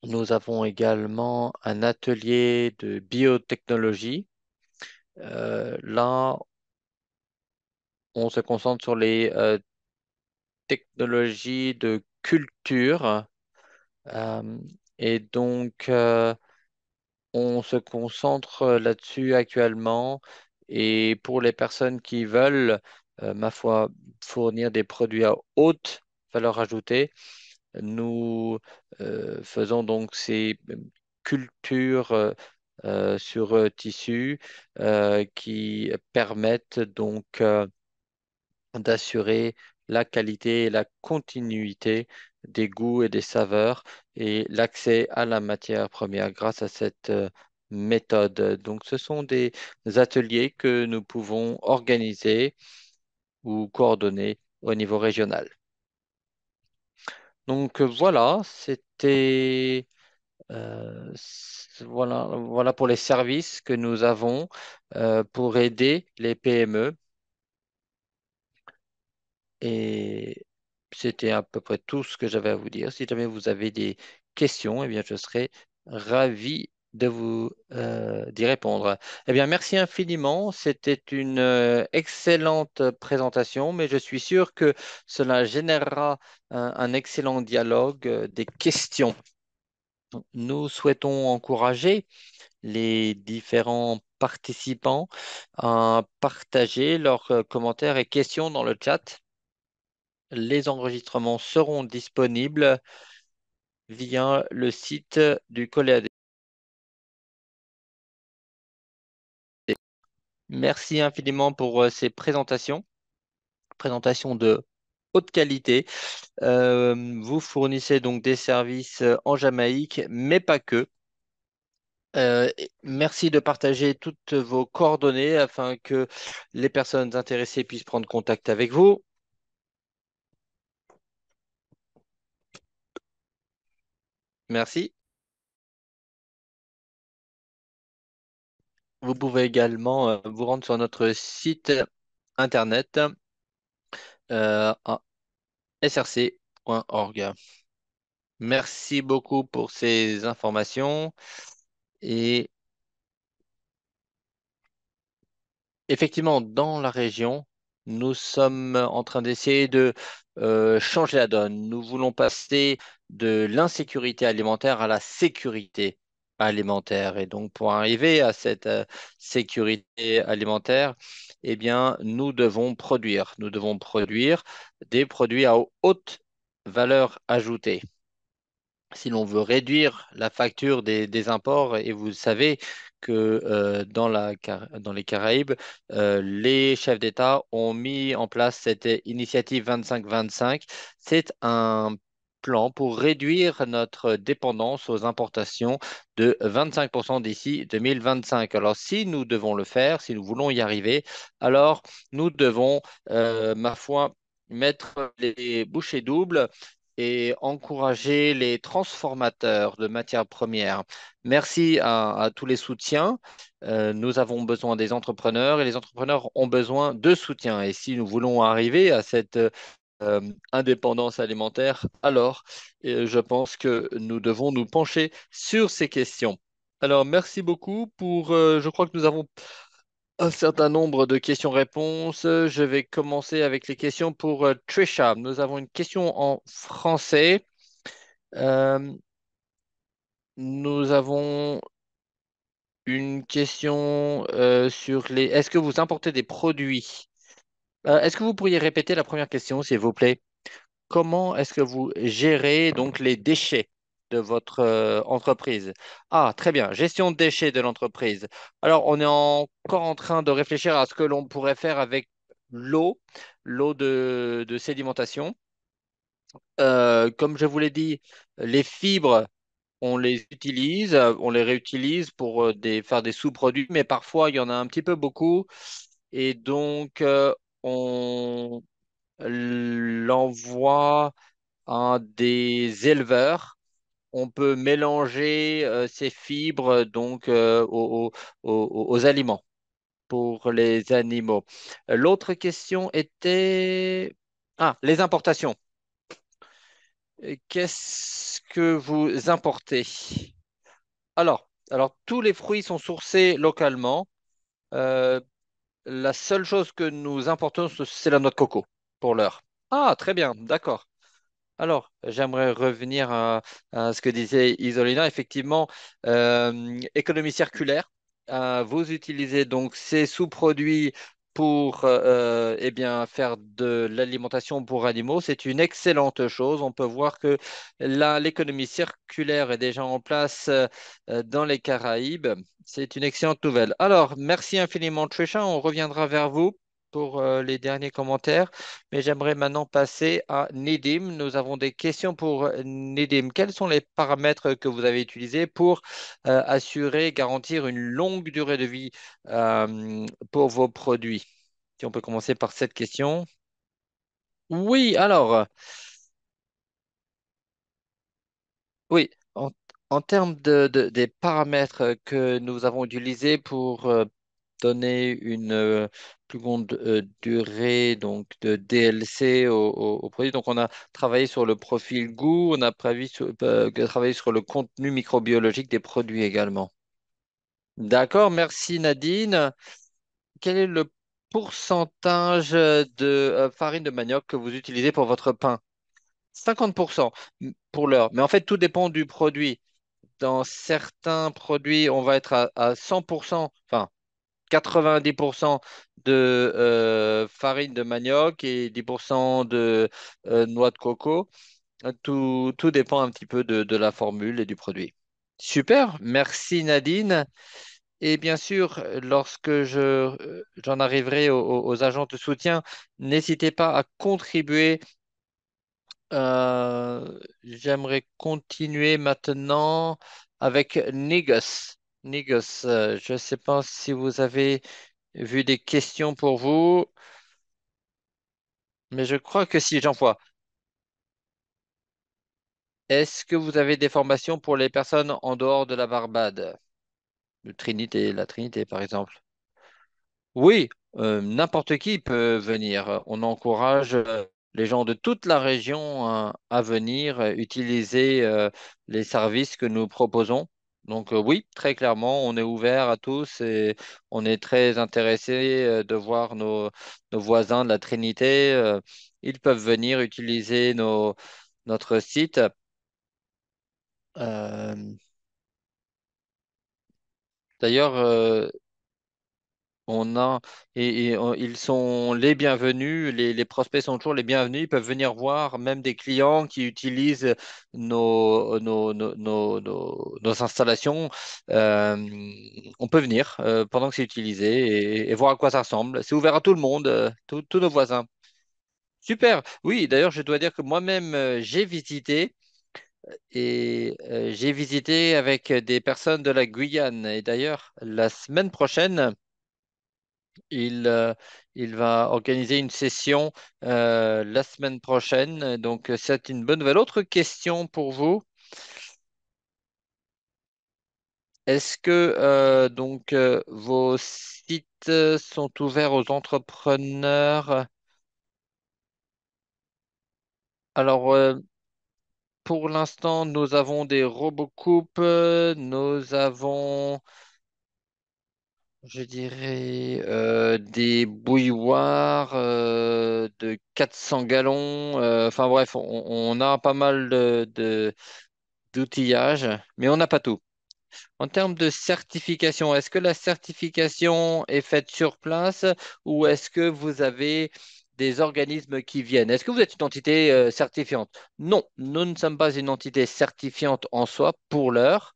nous avons également un atelier de biotechnologie. Euh, là, on se concentre sur les euh, technologies de culture. et donc, on se concentre là-dessus actuellement. Et pour les personnes qui veulent euh, ma foi, fournir des produits à haute valeur ajoutée. Nous euh, faisons donc ces euh, cultures sur tissu qui permettent donc d'assurer la qualité et la continuité des goûts et des saveurs et l'accès à la matière première grâce à cette méthode. Donc ce sont des ateliers que nous pouvons organiser ou coordonnées au niveau régional. Donc euh, voilà, c'était euh, voilà, voilà pour les services que nous avons euh, pour aider les PME. Et c'était à peu près tout ce que j'avais à vous dire. Si jamais vous avez des questions, eh bien, je serai ravi de vous euh, d'y répondre. Eh bien, merci infiniment. C'était une euh, excellente présentation, mais je suis sûr que cela générera un, excellent dialogue, euh, des questions. Nous souhaitons encourager les différents participants à partager leurs commentaires et questions dans le chat. Les enregistrements seront disponibles via le site du Collège Merci infiniment pour euh, ces présentations. Présentations de haute qualité. Euh, vous fournissez donc des services euh, en Jamaïque, mais pas que. merci de partager toutes vos coordonnées afin que les personnes intéressées puissent prendre contact avec vous. Merci. Vous pouvez également euh, vous rendre sur notre site internet euh, src.org. Merci beaucoup pour ces informations. Et effectivement, dans la région, nous sommes en train d'essayer de euh, changer la donne. Nous voulons passer de l'insécurité alimentaire à la sécurité alimentaire. Et donc, pour arriver à cette euh, sécurité alimentaire, eh bien, nous devons produire. Nous devons produire des produits à haute valeur ajoutée. Si l'on veut réduire la facture des, imports, et vous savez que euh, dans, la, dans, les Caraïbes, euh, les chefs d'État ont mis en place cette initiative 25-25. C'est un plan pour réduire notre dépendance aux importations de 25% d'ici 2025. Alors si nous devons le faire, si nous voulons y arriver, alors nous devons, euh, ma foi, mettre les bouchées doubles et encourager les transformateurs de matières premières. Merci à, tous les soutiens. Euh, nous avons besoin des entrepreneurs et les entrepreneurs ont besoin de soutien. Et si nous voulons arriver à cette euh, indépendance alimentaire, alors euh, je pense que nous devons nous pencher sur ces questions. Alors, merci beaucoup pour, euh, je crois que nous avons un certain nombre de questions-réponses. Je vais commencer avec les questions pour Trisha. Nous avons une question en français. nous avons une question sur les... Est-ce que vous importez des produits euh, est-ce que vous pourriez répéter la première question, s'il vous plaît Comment est-ce que vous gérez donc les déchets de votre euh, entreprise Ah, très bien. Gestion de déchets de l'entreprise. Alors, on est encore en train de réfléchir à ce que l'on pourrait faire avec l'eau, l'eau de, sédimentation. Euh, comme je vous l'ai dit, les fibres, on les utilise, on les réutilise pour faire des sous-produits, mais parfois il y en a un petit peu beaucoup. Et donc, on l'envoie à des éleveurs. On peut mélanger euh, ces fibres donc euh, aux, aliments pour les animaux. L'autre question était ah, les importations. Qu'est-ce que vous importez alors, alors, tous les fruits sont sourcés localement. Euh, la seule chose que nous importons, c'est la noix de coco, pour l'heure. Ah, très bien, d'accord. Alors, j'aimerais revenir à, ce que disait Isolina. Effectivement, euh, économie circulaire, euh, vous utilisez donc ces sous-produits pour euh, euh, eh bien, faire de l'alimentation pour animaux, c'est une excellente chose. On peut voir que l'économie circulaire est déjà en place euh, dans les Caraïbes. C'est une excellente nouvelle. Alors, merci infiniment, Trisha. On reviendra vers vous pour euh, les derniers commentaires. Mais j'aimerais maintenant passer à Nedim. Nous avons des questions pour euh, Nedim. Quels sont les paramètres que vous avez utilisés pour assurer euh, assurer, garantir une longue durée de vie pour vos produits Si on peut commencer par cette question. Oui, alors. Oui, en, termes de, de, des paramètres que nous avons utilisés pour donner une seconde euh, durée donc, de DLC au, produit. Donc, on a travaillé sur le profil goût, on a prévu euh, travailler travaillé sur le contenu microbiologique des produits également. D'accord, merci Nadine. Quel est le pourcentage de euh, farine de manioc que vous utilisez pour votre pain 50% pour l'heure. Mais en fait, tout dépend du produit. Dans certains produits, on va être à, à 100%, enfin 90% de euh, farine de manioc et 10% de euh, noix de coco. Tout, dépend un petit peu de, la formule et du produit. Super, merci Nadine. Et bien sûr, lorsque euh, j'en arriverai aux, agents de soutien, n'hésitez pas à contribuer. J'aimerais continuer maintenant avec Negus. Nigos, euh, je ne sais pas si vous avez vu des questions pour vous, mais je crois que si j'en vois. Est-ce que vous avez des formations pour les personnes en dehors de la Barbade? de Trinité, la Trinité, par exemple. Oui, euh, n'importe qui peut venir. On encourage euh, les gens de toute la région hein, à venir utiliser les services que nous proposons. Donc euh, oui, très clairement, on est ouvert à tous et on est très intéressé euh, de voir nos, voisins de la Trinité. Euh, ils peuvent venir utiliser notre site. D'ailleurs, on a, et, euh, ils sont les bienvenus, les, prospects sont toujours les bienvenus, ils peuvent venir voir même des clients qui utilisent nos, installations. Euh, on peut venir euh, pendant que c'est utilisé et, voir à quoi ça ressemble. C'est ouvert à tout le monde, tous nos voisins. Super. Oui, d'ailleurs, je dois dire que moi-même, j'ai visité et j'ai visité avec des personnes de la Guyane. Et d'ailleurs, la semaine prochaine, euh, il, va organiser une session euh, la semaine prochaine. Donc, c'est une bonne nouvelle. Autre question pour vous. Est-ce que euh, donc vos sites sont ouverts aux entrepreneurs? Alors, pour l'instant, nous avons des robots coupes, nous avons je dirais euh, des bouilloires euh, de 400 gallons. Euh, enfin bref, on, a pas mal de, mais on n'a pas tout. En termes de certification, est-ce que la certification est faite sur place ou est-ce que vous avez des organismes qui viennent? Est-ce que vous êtes une entité certifiante? Non, nous ne sommes pas une entité certifiante en soi pour l'heure.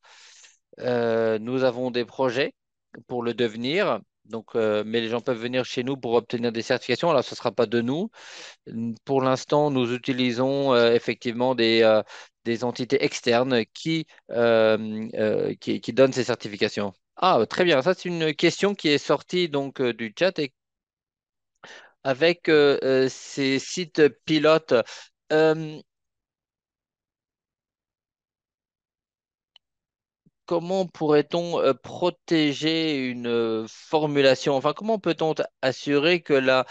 nous avons des projets pour le devenir. Donc, euh, mais les gens peuvent venir chez nous pour obtenir des certifications. Alors, ce ne sera pas de nous. Pour l'instant, nous utilisons euh, effectivement des, euh, des, entités externes qui, qui, donnent ces certifications. Ah, très bien. Ça, c'est une question qui est sortie donc, du chat. Et avec ces sites pilotes, comment pourrait-on euh, protéger une euh, formulation Enfin, comment peut-on assurer que la,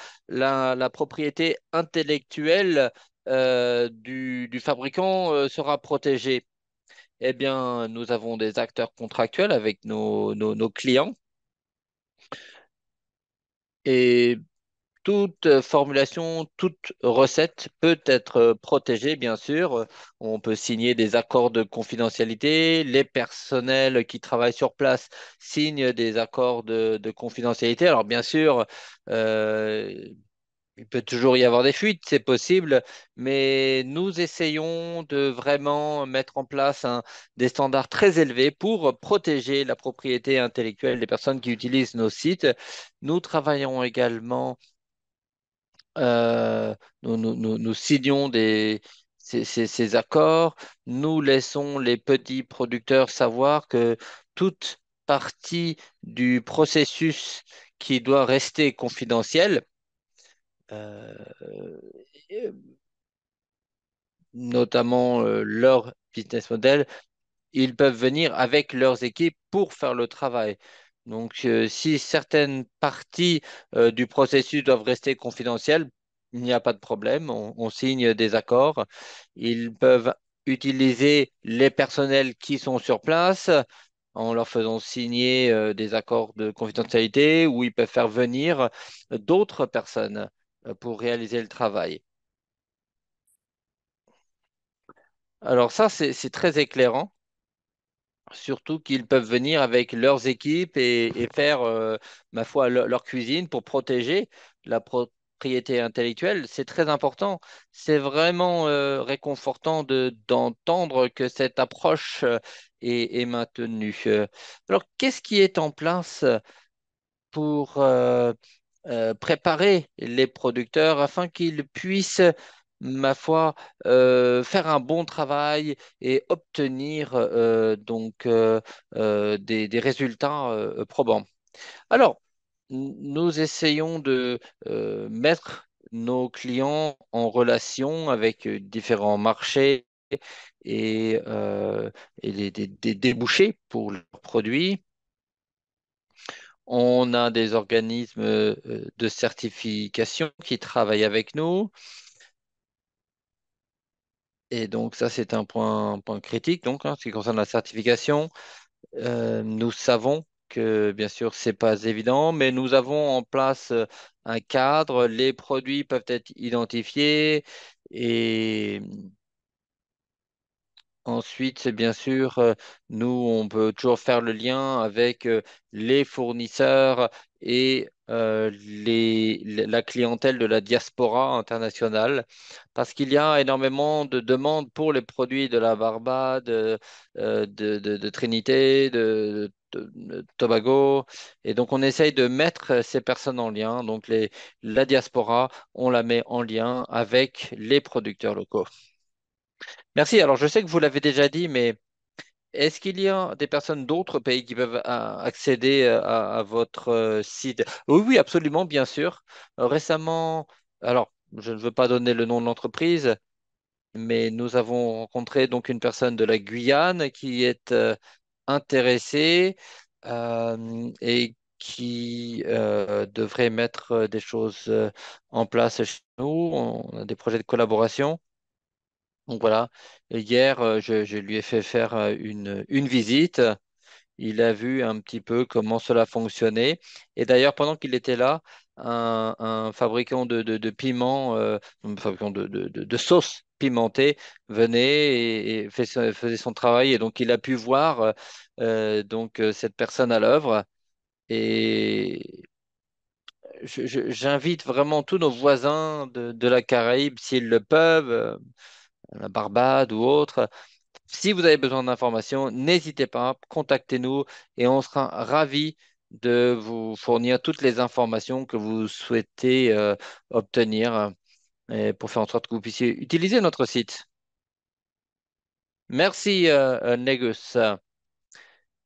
propriété intellectuelle euh, du, fabricant sera protégée Eh bien, nous avons des acteurs contractuels avec nos, nos clients. Et toute euh, formulation, toute recette peut être euh, protégée, bien sûr. On peut signer des accords de confidentialité. Les personnels qui travaillent sur place signent des accords de, confidentialité. Alors, bien sûr, euh, il peut toujours y avoir des fuites, c'est possible, mais nous essayons de vraiment mettre en place des standards très élevés pour protéger la propriété intellectuelle des personnes qui utilisent nos sites. Nous travaillons également euh, nous, signons ces, accords, nous laissons les petits producteurs savoir que toute partie du processus qui doit rester confidentiel euh, notamment euh, leur business model, ils peuvent venir avec leurs équipes pour faire le travail. Donc, euh, si certaines parties euh, du processus doivent rester confidentielles, il n'y a pas de problème. On, signe des accords. Ils peuvent utiliser les personnels qui sont sur place en leur faisant signer euh, des accords de confidentialité ou ils peuvent faire venir d'autres personnes pour réaliser le travail. Alors ça, c'est très éclairant. Surtout qu'ils peuvent venir avec leurs équipes et, faire, euh, ma foi, leur, cuisine pour protéger la propriété intellectuelle. C'est très important. C'est vraiment euh, réconfortant d'entendre que cette approche euh, est, maintenue. Alors, qu'est-ce qui est en place pour préparer les producteurs afin qu'ils puissent ma foi, euh, faire un bon travail et obtenir euh, donc euh, des, résultats probants. Alors, nous essayons de mettre nos clients en relation avec différents marchés et, des, des débouchés pour leurs produits. On a des organismes de certification qui travaillent avec nous. Et donc, ça, c'est un point, point critique, donc, en hein, ce qui concerne la certification. Euh, nous savons que, bien sûr, ce n'est pas évident, mais nous avons en place euh, un cadre. Les produits peuvent être identifiés et Ensuite, bien sûr, euh, nous, on peut toujours faire le lien avec les fournisseurs et euh, les, la clientèle de la diaspora internationale parce qu'il y a énormément de demandes pour les produits de la Barbade, euh, de, de, Trinité, de, Tobago. Et donc, on essaye de mettre ces personnes en lien. Donc, les, la diaspora, on la met en lien avec les producteurs locaux. Merci. Alors, je sais que vous l'avez déjà dit, mais est-ce qu'il y a des personnes d'autres pays qui peuvent euh, accéder euh, à, votre euh, site Oui, oui, absolument, bien sûr. Récemment, alors, je ne veux pas donner le nom de l'entreprise, mais nous avons rencontré donc une personne de la Guyane qui est intéressée et qui devrait mettre des choses en place chez nous. On a des projets de collaboration. Donc voilà, hier, euh, je, lui ai fait faire euh, une, visite. Il a vu un petit peu comment cela fonctionnait. Et d'ailleurs, pendant qu'il était là, un, fabricant de, de, euh, fabricant de, de, venait et, faisait son travail. Et donc, il a pu voir donc cette personne à l'œuvre. Et j'invite vraiment tous nos voisins de, la Caraïbe, s'ils le peuvent, Barbade ou autre. Si vous avez besoin d'informations, n'hésitez pas, contactez-nous et on sera ravi de vous fournir toutes les informations que vous souhaitez euh, obtenir euh, pour faire en sorte que vous puissiez utiliser notre site. Merci, euh, Negus.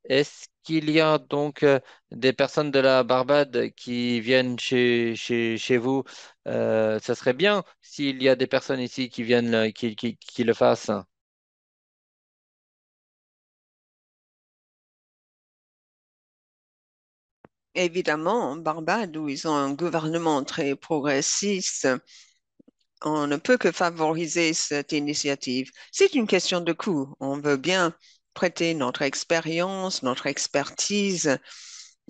Est-ce qu'il y a donc euh, des personnes de la Barbade qui viennent chez, chez, chez vous euh, Ça serait bien s'il y a des personnes ici qui viennent, qui, qui le fassent. Évidemment, en Barbade, où ils ont un gouvernement très progressiste, on ne peut que favoriser cette initiative. C'est une question de coût. On veut bien prêter notre expérience, notre expertise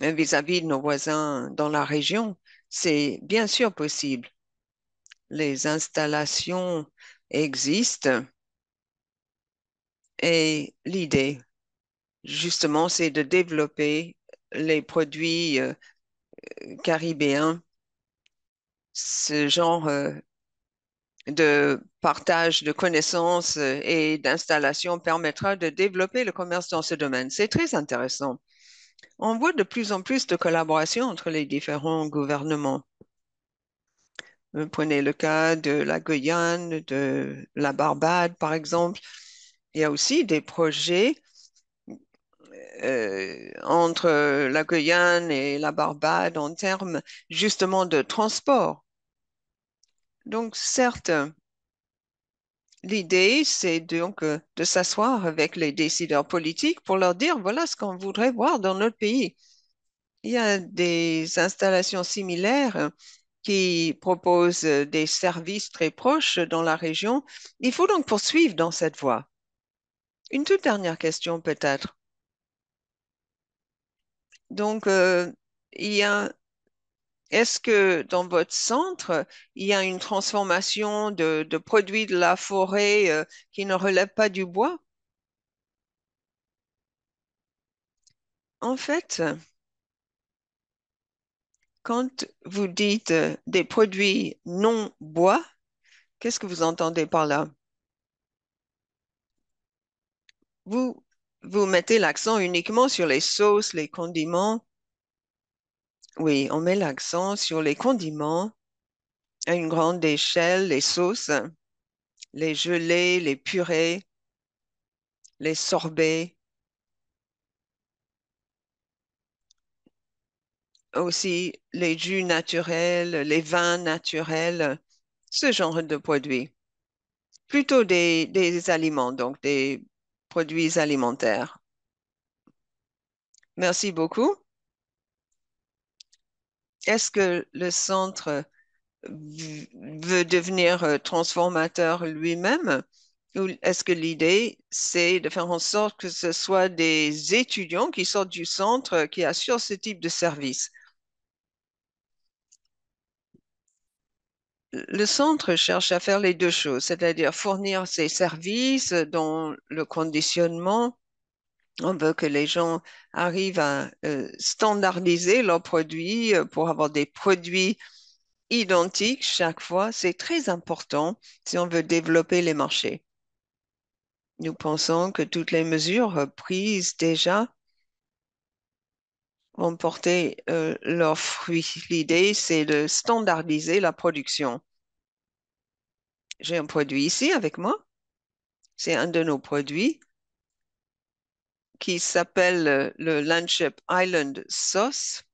hein, vis-à-vis de nos voisins dans la région, c'est bien sûr possible. Les installations existent et l'idée, justement, c'est de développer les produits euh, caribéens, ce genre euh, de partage de connaissances euh, et d'installations permettra de développer le commerce dans ce domaine. C'est très intéressant. On voit de plus en plus de collaborations entre les différents gouvernements. Prenez le cas de la Guyane, de la Barbade, par exemple. Il y a aussi des projets euh, entre la Guyane et la Barbade en termes justement de transport donc, certes, l'idée, c'est donc euh, de s'asseoir avec les décideurs politiques pour leur dire, voilà ce qu'on voudrait voir dans notre pays. Il y a des installations similaires euh, qui proposent euh, des services très proches dans la région. Il faut donc poursuivre dans cette voie. Une toute dernière question peut-être. Donc, il y a est-ce que dans votre centre, il y a une transformation de, produits de la forêt euh, qui ne relèvent pas du bois En fait, quand vous dites euh, des produits non bois, qu'est-ce que vous entendez par là vous mettez l'accent uniquement sur les sauces, les condiments, oui, on met l'accent sur les condiments à une grande échelle, les sauces, les gelées, les purées, les sorbets. Aussi les jus naturels, les vins naturels, ce genre de produits. Plutôt des, des aliments, donc des produits alimentaires. Merci beaucoup. Est-ce que le centre veut devenir euh, transformateur lui-même ou est-ce que l'idée, c'est de faire en sorte que ce soit des étudiants qui sortent du centre euh, qui assurent ce type de service? Le centre cherche à faire les deux choses, c'est-à-dire fournir ses services dans le conditionnement on veut que les gens arrivent à euh, standardiser leurs produits euh, pour avoir des produits identiques chaque fois. C'est très important si on veut développer les marchés. Nous pensons que toutes les mesures euh, prises déjà vont porter leurs fruits. L'idée, c'est de standardiser la production. J'ai un produit ici avec moi. C'est un de nos produits qui s'appelle euh, le Landship Island Sauce.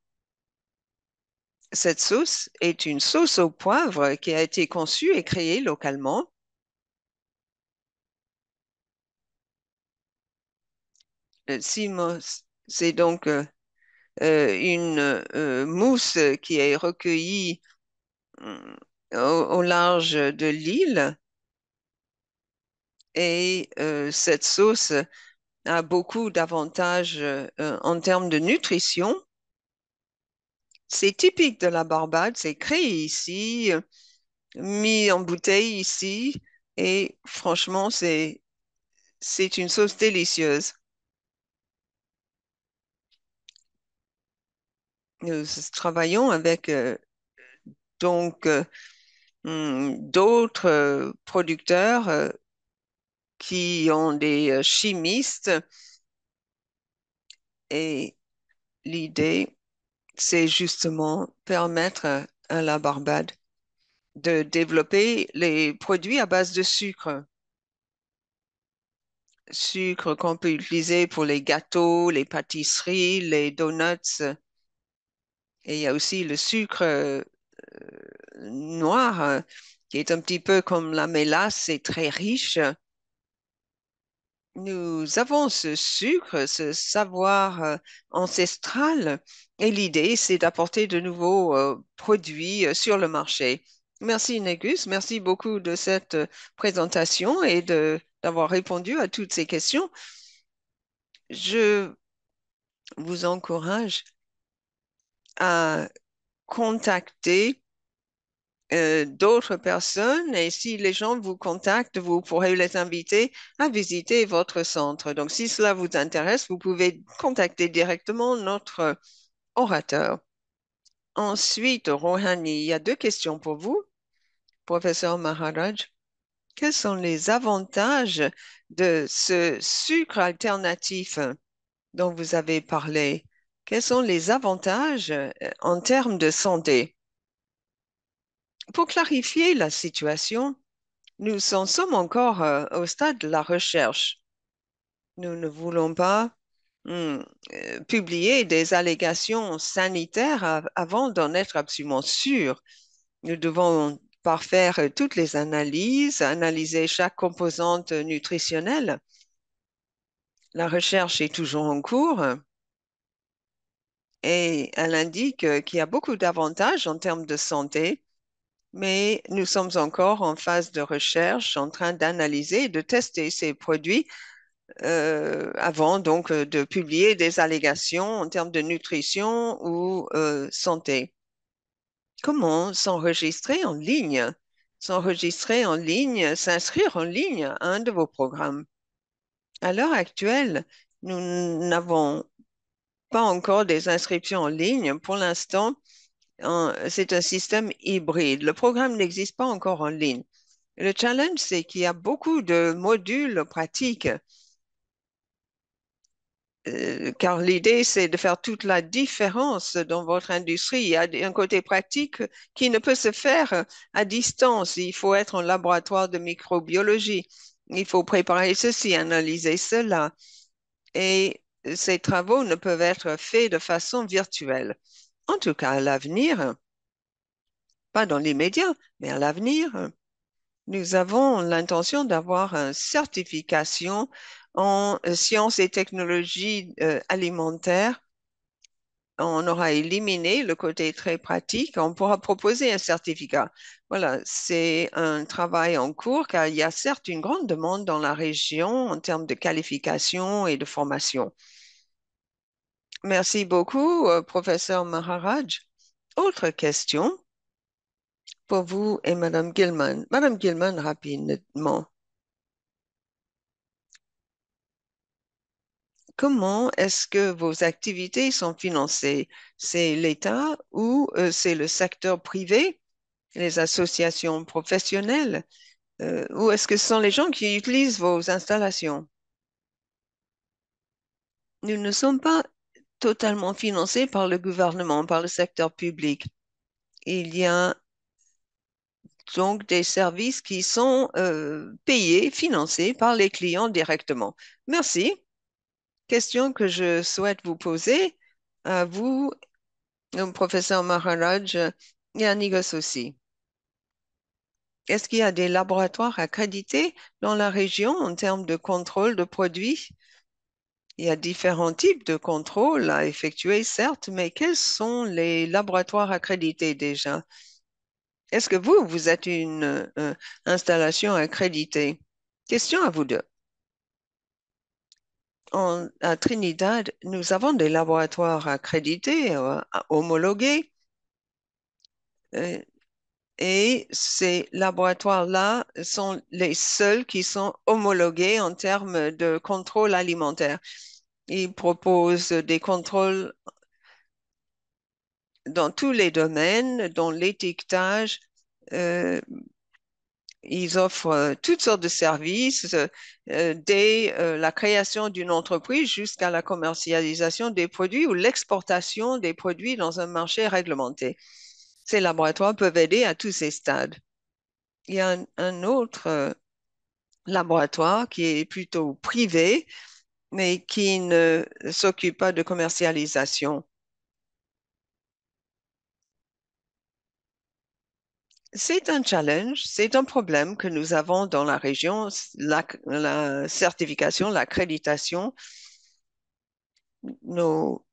Cette sauce est une sauce au poivre qui a été conçue et créée localement. Euh, c'est donc euh, une mousse qui est recueillie mm, au, large de l'île. Et cette sauce a beaucoup d'avantages euh, en termes de nutrition. C'est typique de la Barbade, c'est créé ici, mis en bouteille ici, et franchement, c'est, une sauce délicieuse. Nous travaillons avec euh, donc euh, hmm, d'autres producteurs qui ont des euh, chimistes. Et l'idée, c'est justement permettre à la Barbade de développer les produits à base de sucre. Sucre qu'on peut utiliser pour les gâteaux, les pâtisseries, les donuts. Et il y a aussi le sucre euh, noir, euh, qui est un petit peu comme la mélasse, c'est très riche nous avons ce sucre, ce savoir euh, ancestral, et l'idée, c'est d'apporter de nouveaux euh, produits euh, sur le marché. Merci Negus, merci beaucoup de cette présentation et d'avoir répondu à toutes ces questions. Je vous encourage à contacter euh, d'autres personnes et si les gens vous contactent, vous pourrez les inviter à visiter votre centre. Donc, si cela vous intéresse, vous pouvez contacter directement notre orateur. Ensuite, Rohani, il y a deux questions pour vous, professeur Maharaj. Quels sont les avantages de ce sucre alternatif dont vous avez parlé? Quels sont les avantages euh, en termes de santé? Pour clarifier la situation, nous en sommes encore euh, au stade de la recherche. Nous ne voulons pas hmm, euh, publier des allégations sanitaires avant d'en être absolument sûrs. Nous devons parfaire euh, toutes les analyses, analyser chaque composante nutritionnelle. La recherche est toujours en cours et elle indique qu'il y a beaucoup d'avantages en termes de santé mais nous sommes encore en phase de recherche, en train d'analyser et de tester ces produits euh, avant donc euh, de publier des allégations en termes de nutrition ou euh, santé. Comment s'enregistrer en ligne S'enregistrer en ligne, s'inscrire en ligne à un de vos programmes. À l'heure actuelle, nous n'avons pas encore des inscriptions en ligne. Pour l'instant, c'est un système hybride. Le programme n'existe pas encore en ligne. Le challenge, c'est qu'il y a beaucoup de modules pratiques, euh, car l'idée, c'est de faire toute la différence dans votre industrie. Il y a un côté pratique qui ne peut se faire à distance. Il faut être en laboratoire de microbiologie. Il faut préparer ceci, analyser cela. Et ces travaux ne peuvent être faits de façon virtuelle. En tout cas, à l'avenir, pas dans l'immédiat, mais à l'avenir, nous avons l'intention d'avoir une certification en sciences et technologies euh, alimentaires. On aura éliminé le côté très pratique. On pourra proposer un certificat. Voilà, c'est un travail en cours car il y a certes une grande demande dans la région en termes de qualification et de formation. Merci beaucoup, euh, professeur Maharaj. Autre question pour vous et Madame Gilman. Madame Gilman, rapidement. Comment est-ce que vos activités sont financées? C'est l'État ou euh, c'est le secteur privé, les associations professionnelles? Euh, ou est-ce que ce sont les gens qui utilisent vos installations? Nous ne sommes pas totalement financé par le gouvernement, par le secteur public. Il y a donc des services qui sont euh, payés, financés par les clients directement. Merci. Question que je souhaite vous poser à vous, professeur Maharaj, et à Nigos aussi. Est-ce qu'il y a des laboratoires accrédités dans la région en termes de contrôle de produits il y a différents types de contrôles à effectuer, certes, mais quels sont les laboratoires accrédités déjà? Est-ce que vous, vous êtes une euh, installation accréditée? Question à vous deux. à Trinidad, nous avons des laboratoires accrédités, euh, homologués. Euh, et ces laboratoires-là sont les seuls qui sont homologués en termes de contrôle alimentaire. Ils proposent des contrôles dans tous les domaines, dans l'étiquetage. Euh, ils offrent euh, toutes sortes de services, euh, dès la création d'une entreprise jusqu'à la commercialisation des produits ou l'exportation des produits dans un marché réglementé. Ces laboratoires peuvent aider à tous ces stades. Il y a un, autre euh, laboratoire qui est plutôt privé, mais qui ne s'occupe pas de commercialisation. C'est un challenge, c'est un problème que nous avons dans la région, la certification, l'accréditation. Nos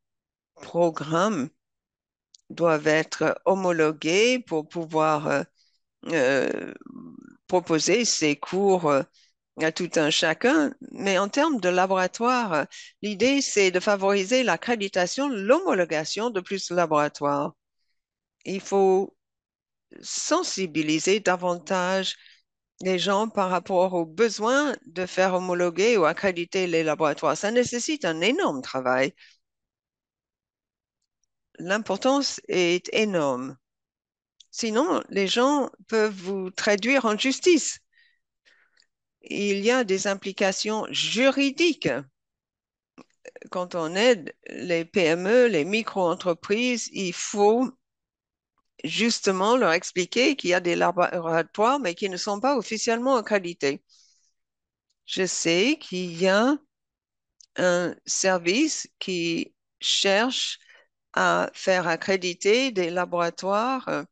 programmes doivent être homologués pour pouvoir euh, euh, proposer ces cours euh, à tout un chacun. Mais en termes de laboratoire, l'idée, c'est de favoriser l'accréditation, l'homologation de plus de laboratoires. Il faut sensibiliser davantage les gens par rapport aux besoins de faire homologuer ou accréditer les laboratoires. Ça nécessite un énorme travail l'importance est énorme. Sinon, les gens peuvent vous traduire en justice. Il y a des implications juridiques quand on aide les PME, les micro-entreprises, il faut justement leur expliquer qu'il y a des laboratoires, mais qui ne sont pas officiellement accrédités. Je sais qu'il y a un service qui cherche à faire accréditer des laboratoires euh,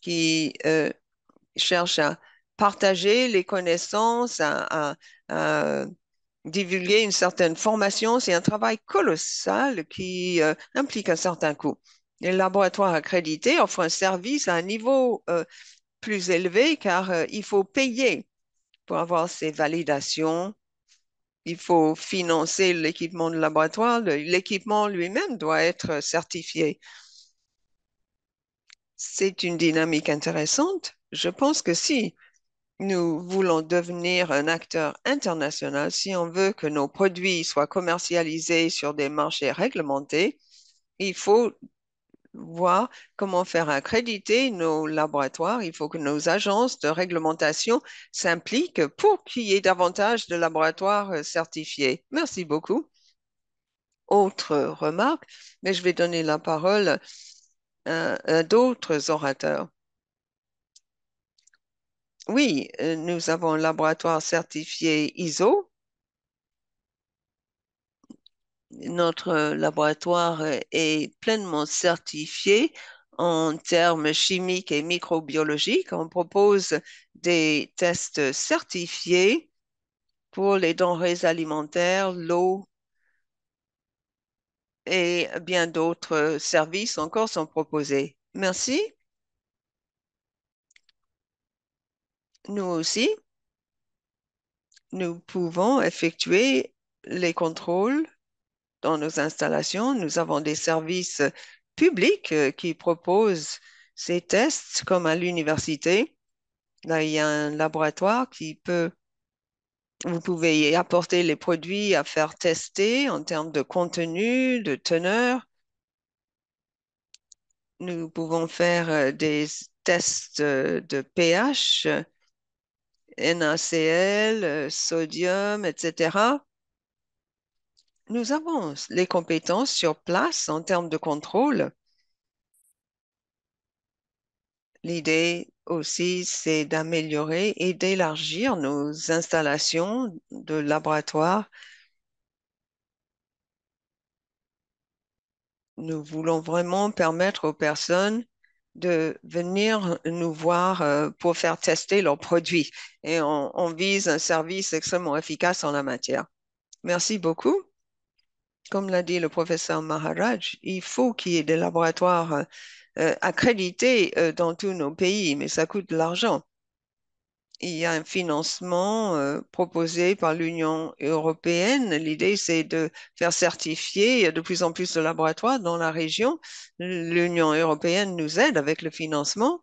qui euh, cherchent à partager les connaissances, à, divulguer une certaine formation. C'est un travail colossal qui euh, implique un certain coût. Les laboratoires accrédités offrent un service à un niveau plus élevé car il faut payer pour avoir ces validations il faut financer l'équipement de laboratoire. L'équipement lui-même doit être certifié. C'est une dynamique intéressante. Je pense que si nous voulons devenir un acteur international, si on veut que nos produits soient commercialisés sur des marchés réglementés, il faut voir comment faire accréditer nos laboratoires. Il faut que nos agences de réglementation s'impliquent pour qu'il y ait davantage de laboratoires euh, certifiés. Merci beaucoup. Autre remarque, mais je vais donner la parole à, d'autres orateurs. Oui, euh, nous avons un laboratoire certifié ISO notre euh, laboratoire euh, est pleinement certifié en termes chimiques et microbiologiques. On propose des tests certifiés pour les denrées alimentaires, l'eau et bien d'autres euh, services encore sont proposés. Merci. Nous aussi, nous pouvons effectuer les contrôles dans nos installations. Nous avons des services publics euh, qui proposent ces tests, comme à l'université. Là, il y a un laboratoire qui peut, vous pouvez y apporter les produits à faire tester en termes de contenu, de teneur. Nous pouvons faire euh, des tests euh, de pH, NaCl, sodium, etc nous avons les compétences sur place en termes de contrôle. L'idée aussi, c'est d'améliorer et d'élargir nos installations de laboratoire. Nous voulons vraiment permettre aux personnes de venir nous voir euh, pour faire tester leurs produits et on, on vise un service extrêmement efficace en la matière. Merci beaucoup comme l'a dit le professeur Maharaj, il faut qu'il y ait des laboratoires euh, euh, accrédités euh, dans tous nos pays, mais ça coûte de l'argent. Il y a un financement proposé par l'Union européenne. L'idée, c'est de faire certifier de plus en plus de laboratoires dans la région. L'Union européenne nous aide avec le financement.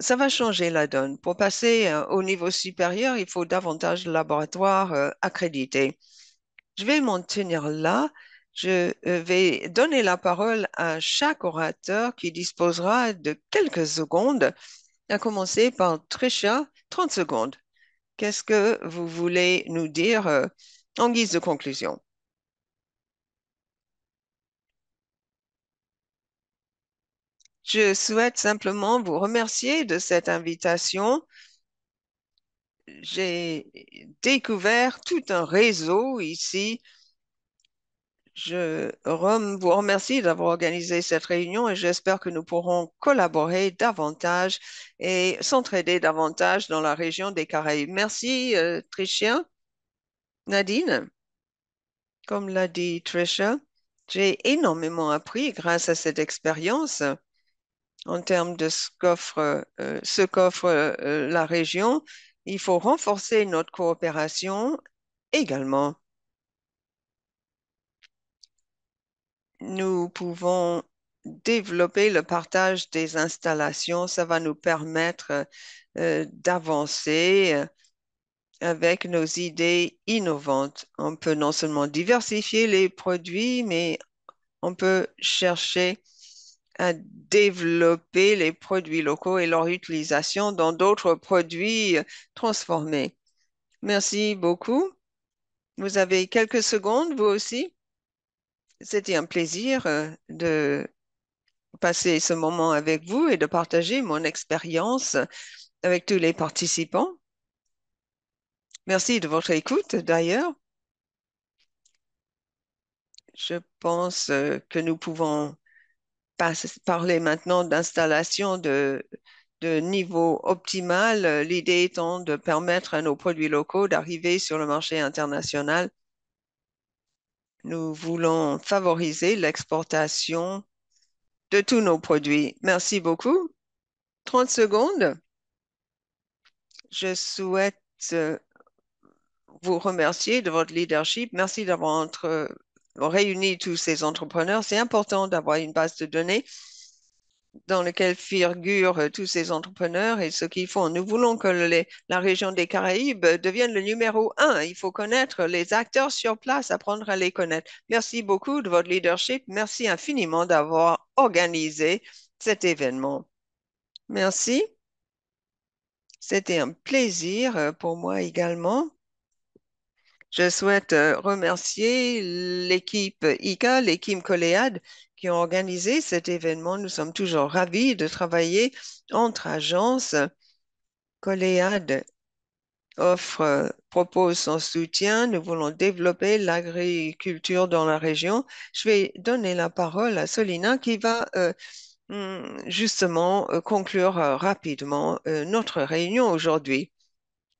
Ça va changer la donne. Pour passer au niveau supérieur, il faut davantage de laboratoires accrédités. Je vais m'en tenir là. Je euh, vais donner la parole à chaque orateur qui disposera de quelques secondes, à commencer par Trisha, 30 secondes. Qu'est-ce que vous voulez nous dire euh, en guise de conclusion? Je souhaite simplement vous remercier de cette invitation j'ai découvert tout un réseau ici. Je vous remercie d'avoir organisé cette réunion et j'espère que nous pourrons collaborer davantage et s'entraider davantage dans la région des Caraïbes. Merci, euh, Nadine, comme l'a dit Tricia, j'ai énormément appris grâce à cette expérience en termes de ce qu'offre euh, euh, la région il faut renforcer notre coopération également. Nous pouvons développer le partage des installations. Ça va nous permettre euh, d'avancer euh, avec nos idées innovantes. On peut non seulement diversifier les produits, mais on peut chercher à développer les produits locaux et leur utilisation dans d'autres produits euh, transformés. Merci beaucoup. Vous avez quelques secondes, vous aussi. C'était un plaisir euh, de passer ce moment avec vous et de partager mon expérience avec tous les participants. Merci de votre écoute d'ailleurs. Je pense euh, que nous pouvons parler maintenant d'installation de, de niveau optimal, l'idée étant de permettre à nos produits locaux d'arriver sur le marché international. Nous voulons favoriser l'exportation de tous nos produits. Merci beaucoup. 30 secondes. Je souhaite euh, vous remercier de votre leadership. Merci d'avoir entre réunit tous ces entrepreneurs, c'est important d'avoir une base de données dans laquelle figurent euh, tous ces entrepreneurs et ce qu'ils font. Nous voulons que la région des Caraïbes devienne le numéro un. Il faut connaître les acteurs sur place, apprendre à les connaître. Merci beaucoup de votre leadership. Merci infiniment d'avoir organisé cet événement. Merci. C'était un plaisir euh, pour moi également. Je souhaite euh, remercier l'équipe ICA, l'équipe Coléade qui ont organisé cet événement. Nous sommes toujours ravis de travailler entre agences. COLEAD offre, euh, propose son soutien. Nous voulons développer l'agriculture dans la région. Je vais donner la parole à Solina qui va euh, hmm, justement conclure rapidement notre réunion aujourd'hui.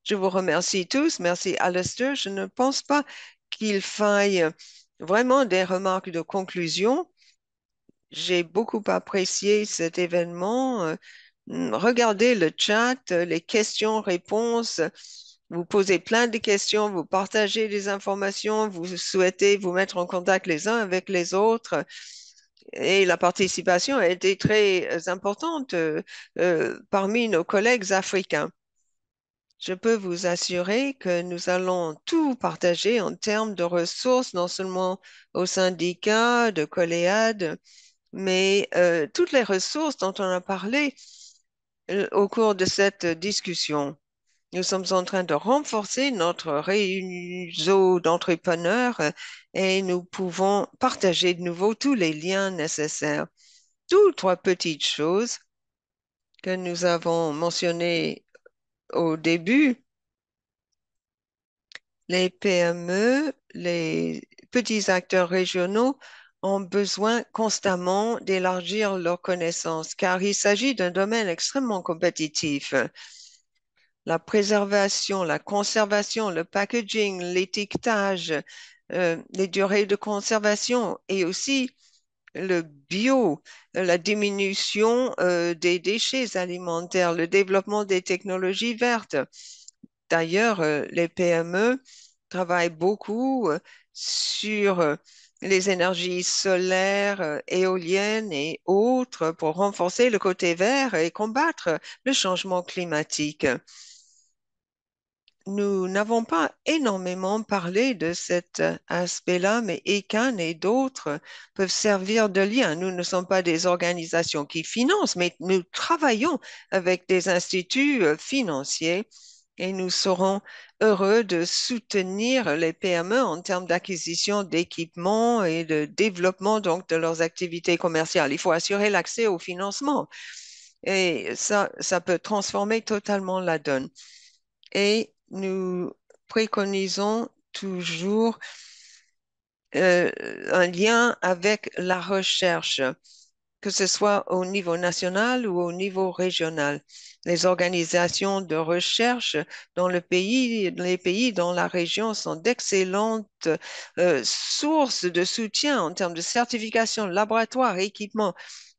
Je vous remercie tous. Merci, Alastair. Je ne pense pas qu'il faille euh, vraiment des remarques de conclusion. J'ai beaucoup apprécié cet événement. Euh, regardez le chat, les questions-réponses. Vous posez plein de questions, vous partagez des informations, vous souhaitez vous mettre en contact les uns avec les autres. Et la participation a été très euh, importante parmi nos collègues africains je peux vous assurer que nous allons tout partager en termes de ressources, non seulement au syndicat, de colléade, mais euh, toutes les ressources dont on a parlé euh, au cours de cette discussion. Nous sommes en train de renforcer notre réseau d'entrepreneurs euh, et nous pouvons partager de nouveau tous les liens nécessaires. Toutes trois petites choses que nous avons mentionnées au début, les PME, les petits acteurs régionaux ont besoin constamment d'élargir leurs connaissances car il s'agit d'un domaine extrêmement compétitif. La préservation, la conservation, le packaging, l'étiquetage, euh, les durées de conservation et aussi le bio, la diminution euh, des déchets alimentaires, le développement des technologies vertes. D'ailleurs, euh, les PME travaillent beaucoup euh, sur les énergies solaires, éoliennes et autres pour renforcer le côté vert et combattre le changement climatique nous n'avons pas énormément parlé de cet euh, aspect-là, mais ECAN et d'autres peuvent servir de lien. Nous ne sommes pas des organisations qui financent, mais nous travaillons avec des instituts euh, financiers et nous serons heureux de soutenir les PME en termes d'acquisition d'équipements et de développement donc de leurs activités commerciales. Il faut assurer l'accès au financement et ça, ça peut transformer totalement la donne. Et nous préconisons toujours euh, un lien avec la recherche, que ce soit au niveau national ou au niveau régional. Les organisations de recherche dans le pays, les pays dans la région sont d'excellentes euh, sources de soutien en termes de certification, laboratoire, équipement.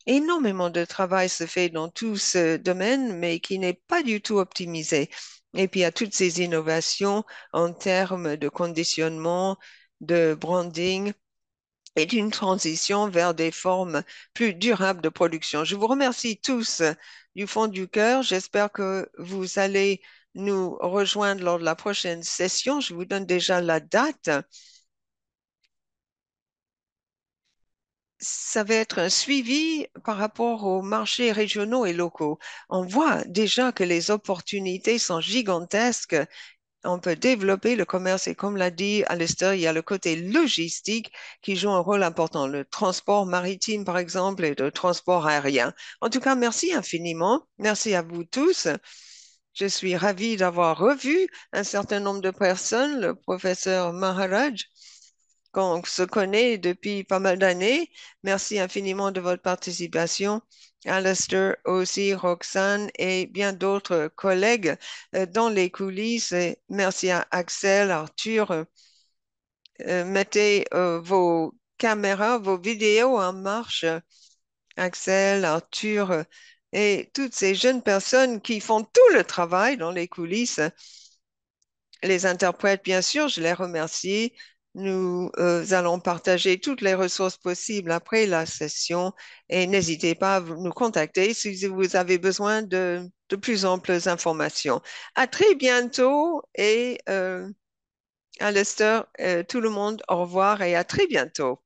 Énormément de travail se fait dans tout ce domaine, mais qui n'est pas du tout optimisé. Et puis, à toutes ces innovations en termes de conditionnement, de branding et d'une transition vers des formes plus durables de production. Je vous remercie tous du fond du cœur. J'espère que vous allez nous rejoindre lors de la prochaine session. Je vous donne déjà la date. ça va être un suivi par rapport aux marchés régionaux et locaux. On voit déjà que les opportunités sont gigantesques. On peut développer le commerce et comme l'a dit Alistair, il y a le côté logistique qui joue un rôle important, le transport maritime par exemple et le transport aérien. En tout cas, merci infiniment. Merci à vous tous. Je suis ravie d'avoir revu un certain nombre de personnes, le professeur Maharaj qu'on se connaît depuis pas mal d'années. Merci infiniment de votre participation. Alistair aussi, Roxane et bien d'autres collègues euh, dans les coulisses. merci à Axel, Arthur. Euh, mettez euh, vos caméras, vos vidéos en marche. Axel, Arthur et toutes ces jeunes personnes qui font tout le travail dans les coulisses. Les interprètes, bien sûr, je les remercie. Nous euh, allons partager toutes les ressources possibles après la session et n'hésitez pas à nous contacter si vous avez besoin de, de plus amples informations. À très bientôt et euh, Alistair, euh, tout le monde, au revoir et à très bientôt.